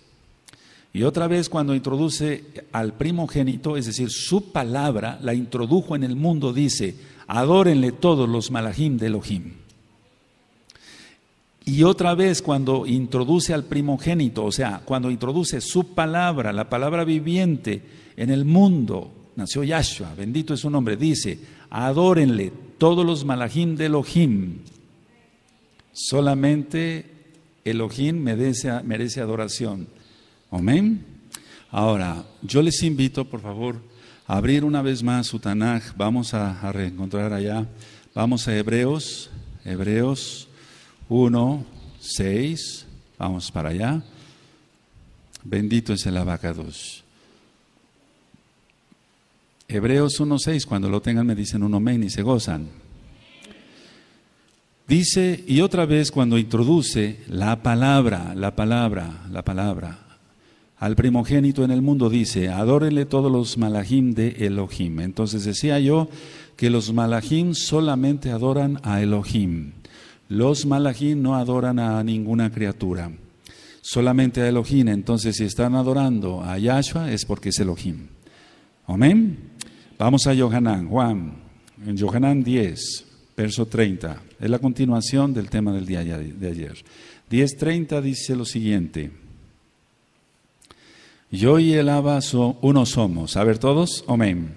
Y otra vez cuando introduce al primogénito, es decir, su palabra la introdujo en el mundo, dice, adórenle todos los malahim de Elohim. Y otra vez cuando introduce al primogénito, o sea, cuando introduce su palabra, la palabra viviente en el mundo, nació Yahshua, bendito es su nombre, dice, adórenle todos los malajim de Elohim. Solamente Elohim merece, merece adoración. Amén. Ahora, yo les invito, por favor, a abrir una vez más su Tanaj. Vamos a reencontrar allá. Vamos a Hebreos, Hebreos 1, 6, vamos para allá. Bendito es el abacados. Hebreos 6 cuando lo tengan me dicen un amén y se gozan. Dice, y otra vez cuando introduce la palabra, la palabra, la palabra, al primogénito en el mundo dice, adórenle todos los malajim de Elohim. Entonces decía yo que los malajim solamente adoran a Elohim. Los malajín no adoran a ninguna criatura, solamente a Elohim. Entonces, si están adorando a Yahshua, es porque es Elohim. Amén. Vamos a Yohanan, Juan, en Yohanan 10, verso 30. Es la continuación del tema del día de ayer. 10.30 dice lo siguiente. Yo y el Abba uno somos. A ver todos, amén.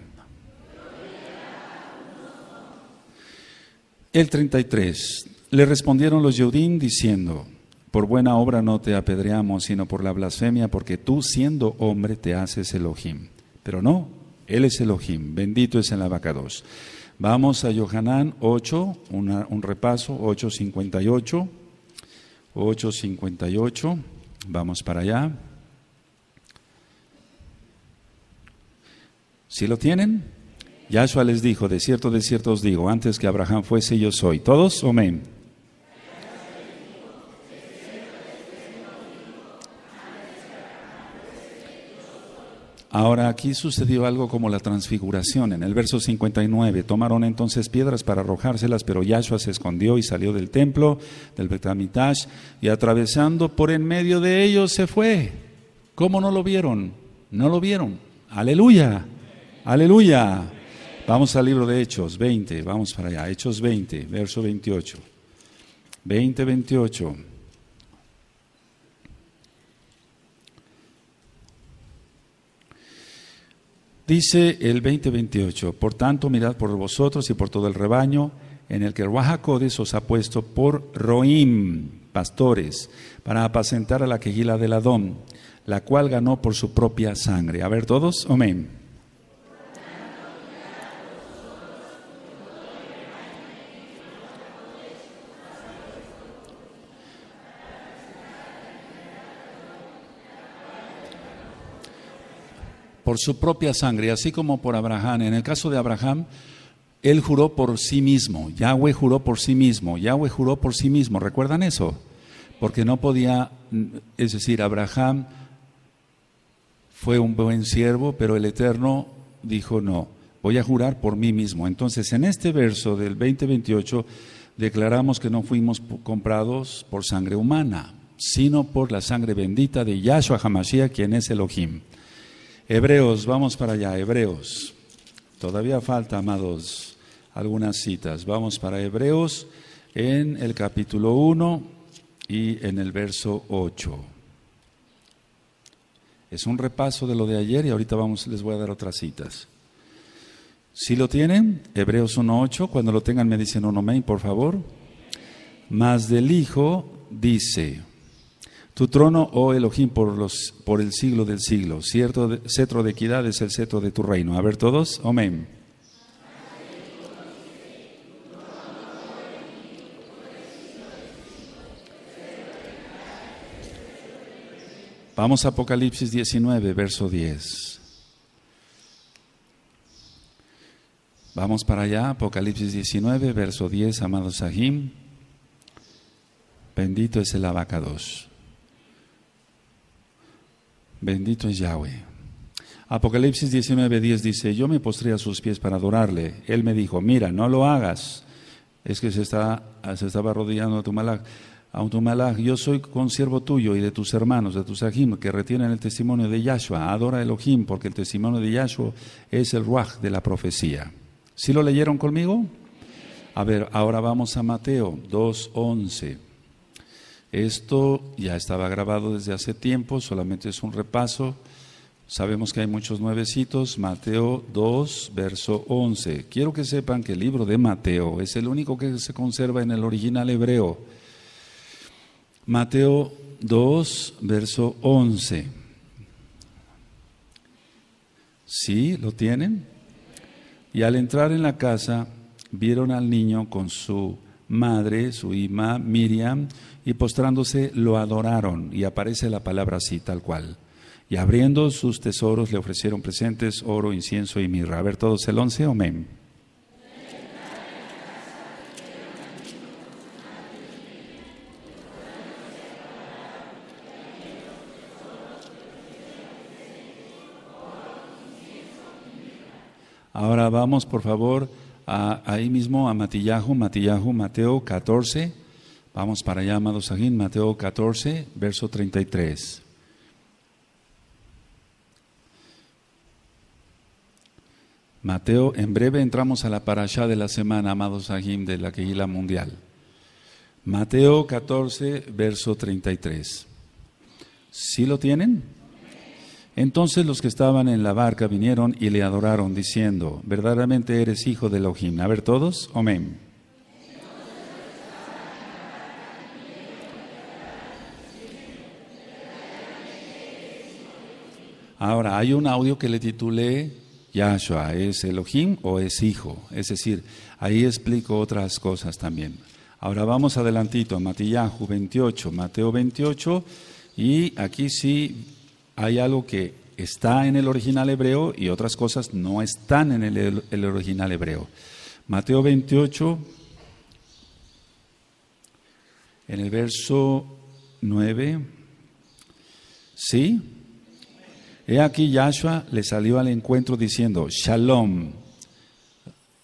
El 33. Le respondieron los Yeudín diciendo, por buena obra no te apedreamos, sino por la blasfemia, porque tú siendo hombre te haces Elohim. Pero no, él es Elohim, bendito es el abacados. Vamos a Yohanan 8, un repaso, 8.58, 8.58, vamos para allá. Si lo tienen? Yahshua les dijo, de cierto, de cierto os digo, antes que Abraham fuese yo soy. ¿Todos? Amén. Ahora aquí sucedió algo como la transfiguración. En el verso 59, tomaron entonces piedras para arrojárselas, pero Yahshua se escondió y salió del templo, del Betamitash, y atravesando por en medio de ellos se fue. ¿Cómo no lo vieron? No lo vieron. Aleluya. Aleluya. Vamos al libro de Hechos 20, vamos para allá. Hechos 20, verso 28. 20, 28. Dice el 20:28, por tanto mirad por vosotros y por todo el rebaño en el que Ruajacodes os ha puesto por Roim, pastores, para apacentar a la quejila del Adón, la cual ganó por su propia sangre. A ver todos, amén. por su propia sangre, así como por Abraham. En el caso de Abraham, él juró por sí mismo, Yahweh juró por sí mismo, Yahweh juró por sí mismo, ¿recuerdan eso? Porque no podía, es decir, Abraham fue un buen siervo, pero el Eterno dijo no, voy a jurar por mí mismo. Entonces, en este verso del 2028, declaramos que no fuimos comprados por sangre humana, sino por la sangre bendita de Yahshua Hamashiach, quien es Elohim. Hebreos, vamos para allá, Hebreos. Todavía falta, amados, algunas citas. Vamos para Hebreos en el capítulo 1 y en el verso 8. Es un repaso de lo de ayer y ahorita vamos, les voy a dar otras citas. Si lo tienen, Hebreos 1.8, cuando lo tengan me dicen un amén, por favor. Mas del Hijo dice, tu trono, oh Elohim, por, los, por el siglo del siglo. Cierto cetro de equidad es el cetro de tu reino. A ver todos. Amén. Vamos a Apocalipsis 19, verso 10. Vamos para allá, Apocalipsis 19, verso 10, amados Sahim. Bendito es el abacados. Bendito es Yahweh. Apocalipsis 10 dice, yo me postré a sus pies para adorarle. Él me dijo, mira, no lo hagas. Es que se, está, se estaba rodeando a tu malak. A tu malak, yo soy consiervo tuyo y de tus hermanos, de tus ajim, que retienen el testimonio de Yahshua. Adora a Elohim, porque el testimonio de Yahshua es el ruaj de la profecía. ¿Sí lo leyeron conmigo? A ver, ahora vamos a Mateo 2:11. Esto ya estaba grabado desde hace tiempo, solamente es un repaso. Sabemos que hay muchos nuevecitos. Mateo 2, verso 11. Quiero que sepan que el libro de Mateo es el único que se conserva en el original hebreo. Mateo 2, verso 11. ¿Sí? ¿Lo tienen? Y al entrar en la casa, vieron al niño con su madre, su imá Miriam, y postrándose lo adoraron, y aparece la palabra así, tal cual. Y abriendo sus tesoros le ofrecieron presentes, oro, incienso y mirra. A ver todos el once, amén. Ahora vamos, por favor, ahí mismo a Matillajo, Matillajo, Mateo 14 Vamos para allá, amados Sahim, Mateo 14, verso 33. Mateo, en breve entramos a la parasha de la semana, amados Sahim, de la Quejila Mundial. Mateo 14, verso 33. ¿Sí lo tienen? Entonces los que estaban en la barca vinieron y le adoraron, diciendo, verdaderamente eres hijo de Elohim. A ver todos, amén. Ahora, hay un audio que le titulé Yahshua, ¿es Elohim o es hijo? Es decir, ahí explico otras cosas también. Ahora vamos adelantito a 28, Mateo 28, y aquí sí hay algo que está en el original hebreo y otras cosas no están en el, el original hebreo. Mateo 28, en el verso 9, ¿sí? He aquí Yahshua le salió al encuentro diciendo, Shalom,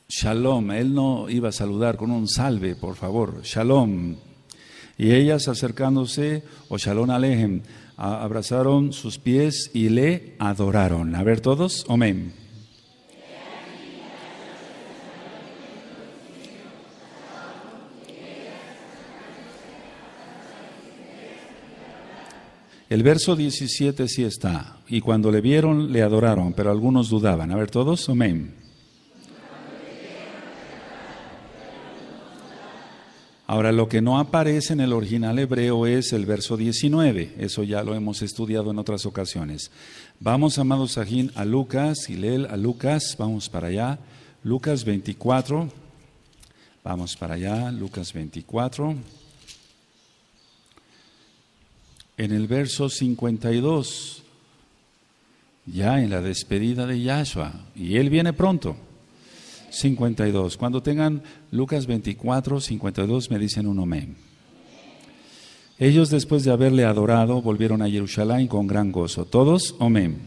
Shalom. Él no iba a saludar con un salve, por favor, Shalom. Y ellas acercándose, o oh, Shalom Alejem, abrazaron sus pies y le adoraron. A ver todos, amén. El verso 17 sí está. Y cuando le vieron, le adoraron, pero algunos dudaban. A ver, todos, amén. Ahora, lo que no aparece en el original hebreo es el verso 19. Eso ya lo hemos estudiado en otras ocasiones. Vamos, amados Sajín, a Lucas, Y leel a Lucas. Vamos para allá. Lucas 24. Vamos para allá. Lucas 24 en el verso 52, ya en la despedida de Yahshua, y Él viene pronto. 52. Cuando tengan Lucas 24, 52, me dicen un amén. Ellos después de haberle adorado volvieron a Jerusalén con gran gozo. Todos, amén.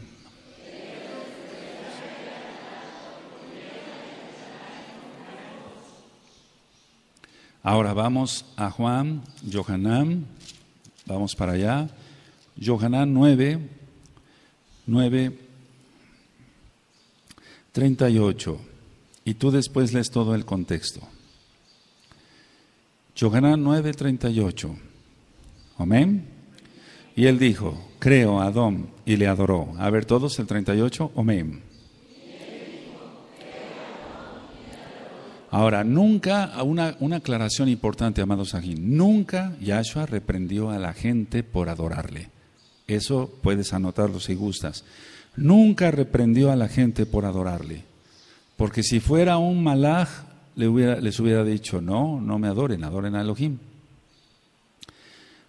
Ahora vamos a Juan, Johanán Vamos para allá. Yohanan 9, 9, 38. Y tú después lees todo el contexto. Yohanan 9, 38. Amén. Y él dijo, creo, Adón, y le adoró. A ver todos el 38, amén. Ahora, nunca, una, una aclaración importante, amados aquí, nunca Yahshua reprendió a la gente por adorarle. Eso puedes anotarlo si gustas. Nunca reprendió a la gente por adorarle. Porque si fuera un malaj, les hubiera dicho, no, no me adoren, adoren a Elohim.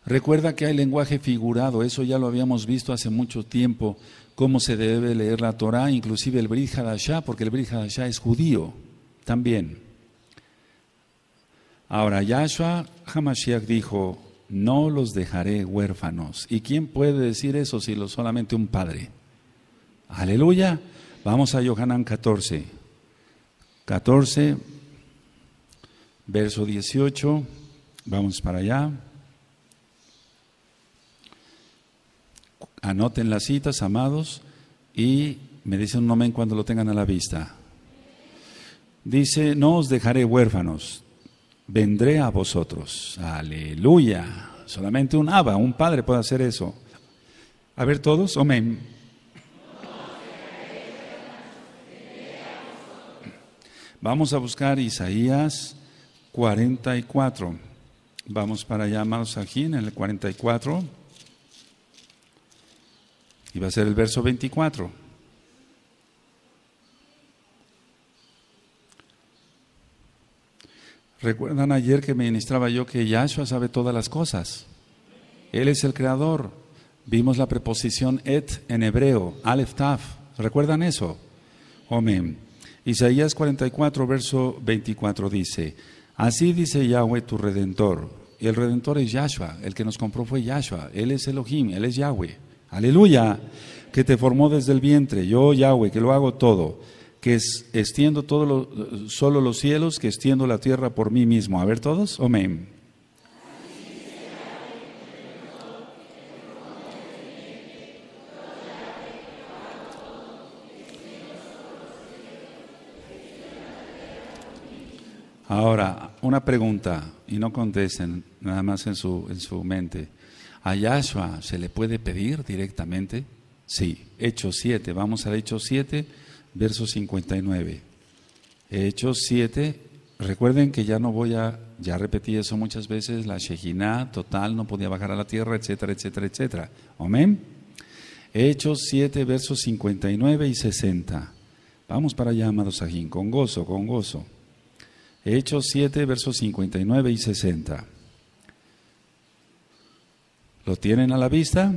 Recuerda que hay lenguaje figurado, eso ya lo habíamos visto hace mucho tiempo, cómo se debe leer la Torah, inclusive el Brit Ya, porque el Brit es judío también. Ahora, Yahshua Hamashiach dijo, no los dejaré huérfanos. ¿Y quién puede decir eso si lo solamente un padre? Aleluya. Vamos a Yohanan 14. 14, verso 18. Vamos para allá. Anoten las citas, amados, y me dicen un nombre cuando lo tengan a la vista. Dice, no os dejaré huérfanos, vendré a vosotros. Aleluya. Solamente un Aba, un padre puede hacer eso. A ver todos, amén. Vamos a buscar Isaías 44. Vamos para allá, amados, aquí en el 44. Y va a ser el verso 24. Recuerdan ayer que ministraba yo que Yahshua sabe todas las cosas. Él es el creador. Vimos la preposición et en hebreo, alef taf. ¿Recuerdan eso? Amén. Isaías 44, verso 24 dice, Así dice Yahweh tu redentor. Y El redentor es Yahshua, el que nos compró fue Yahshua, él es Elohim, él es Yahweh. Aleluya, que te formó desde el vientre, yo Yahweh, que lo hago todo que extiendo solo los cielos, que extiendo la tierra por mí mismo. A ver todos, amén. Ahora, una pregunta, y no contesten, nada más en su, en su mente. ¿A Yahshua se le puede pedir directamente? Sí, Hechos 7, vamos al Hechos 7 versos 59. Hechos 7, recuerden que ya no voy a, ya repetí eso muchas veces, la Shejina total no podía bajar a la tierra, etcétera, etcétera, etcétera. Amén. Hechos 7, versos 59 y 60. Vamos para allá, amados Sajín, con gozo, con gozo. Hechos 7, versos 59 y 60. ¿Lo tienen a la vista?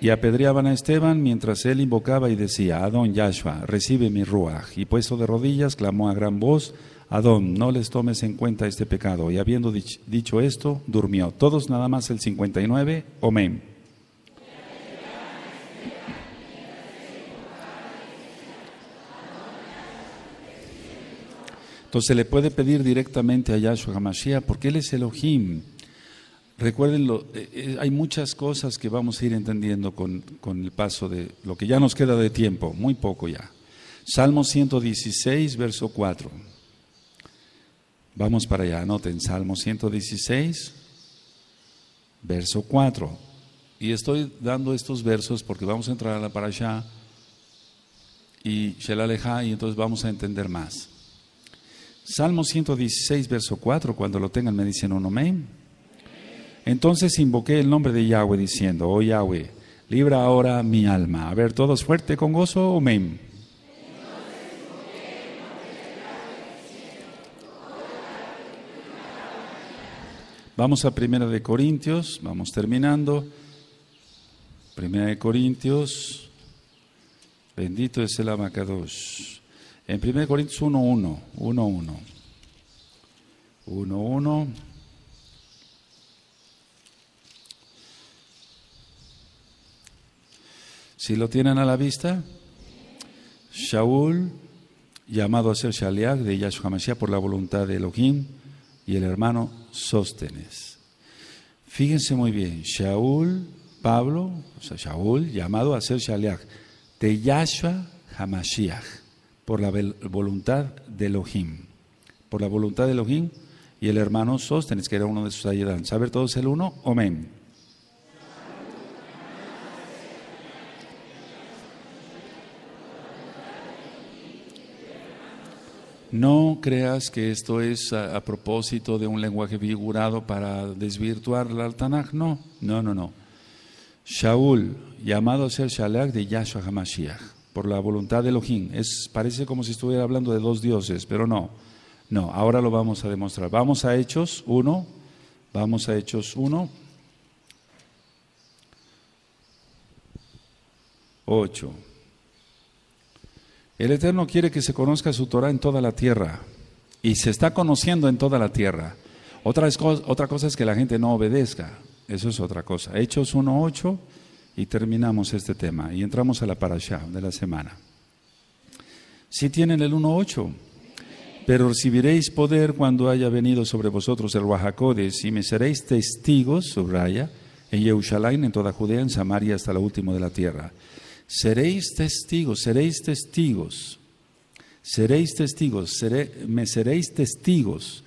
y apedreaban a Esteban mientras él invocaba y decía, Adón Yahshua, recibe mi ruaj. Y puesto de rodillas, clamó a gran voz, Adón, no les tomes en cuenta este pecado. Y habiendo dicho esto, durmió. Todos nada más el 59, amén. Entonces le puede pedir directamente a Yahshua Hamashiach porque Él es Elohim. Recuerdenlo, eh, eh, hay muchas cosas que vamos a ir entendiendo con, el paso de lo que ya nos queda de tiempo, muy poco ya. Salmo 116, verso 4. Vamos para allá, anoten, Salmo 116, verso 4. Y estoy dando estos versos porque vamos a entrar a la parasha y aleja y entonces vamos a entender más. Salmo 116, verso 4, cuando lo tengan me dicen un amén. Entonces invoqué el nombre de Yahweh diciendo, oh Yahweh, libra ahora mi alma. A ver, todos fuerte con gozo, amén. Vamos a Primera de Corintios, vamos terminando. Primera de Corintios, bendito es el Amacados. En Primera de Corintios 1.1, 1.1, 1.1. Si lo tienen a la vista, Shaul, llamado a ser Shaliach de Yahshua HaMashiach por la voluntad de Elohim, y el hermano Sóstenes. Fíjense muy bien, Shaul, Pablo, o sea, Shaul, llamado a ser Shaliach de Yahshua Hamashiach, por la voluntad de Elohim. Por la voluntad de Elohim y el hermano Sóstenes, que era uno de sus ayudantes. A todos el uno, amén. No creas que esto es a, propósito de un lenguaje figurado para desvirtuar el Altanac, No, no, no, no. Shaul, llamado a ser Shalach de Yahshua HaMashiach, por la voluntad de Elohim. Es, parece como si estuviera hablando de dos dioses, pero no. No, ahora lo vamos a demostrar. Vamos a Hechos 1. Vamos a Hechos 1. 8. El Eterno quiere que se conozca su Torah en toda la tierra y se está conociendo en toda la tierra. Otra, otra cosa es que la gente no obedezca, eso es otra cosa. Hechos 1.8 y terminamos este tema y entramos a la parashá de la semana. Si sí tienen el 1.8, pero recibiréis poder cuando haya venido sobre vosotros el Wahacodes y me seréis testigos, subraya, en Jerusalén, en toda Judea, en Samaria, hasta lo último de la tierra seréis testigos, seréis testigos, seréis testigos, me seréis testigos.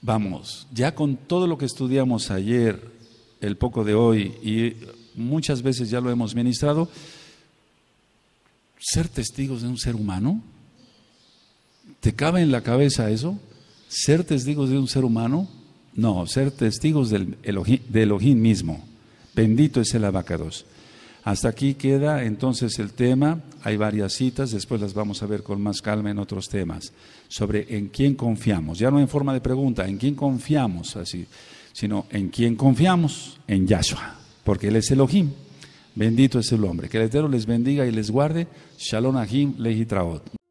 Vamos, ya con todo lo que estudiamos ayer, el poco de hoy y muchas veces ya lo hemos ministrado, ser testigos de un ser humano, ¿te cabe en la cabeza eso? ¿Ser testigos de un ser humano? No, ser testigos del Elohim, Elohim mismo. Bendito es el abacados. Hasta aquí queda entonces el tema. Hay varias citas, después las vamos a ver con más calma en otros temas, sobre en quién confiamos. Ya no en forma de pregunta, en quién confiamos, así, sino en quién confiamos, en Yahshua, porque Él es Elohim. Bendito es el hombre. Que el Eterno les bendiga y les guarde. Shalom Lehi Traot.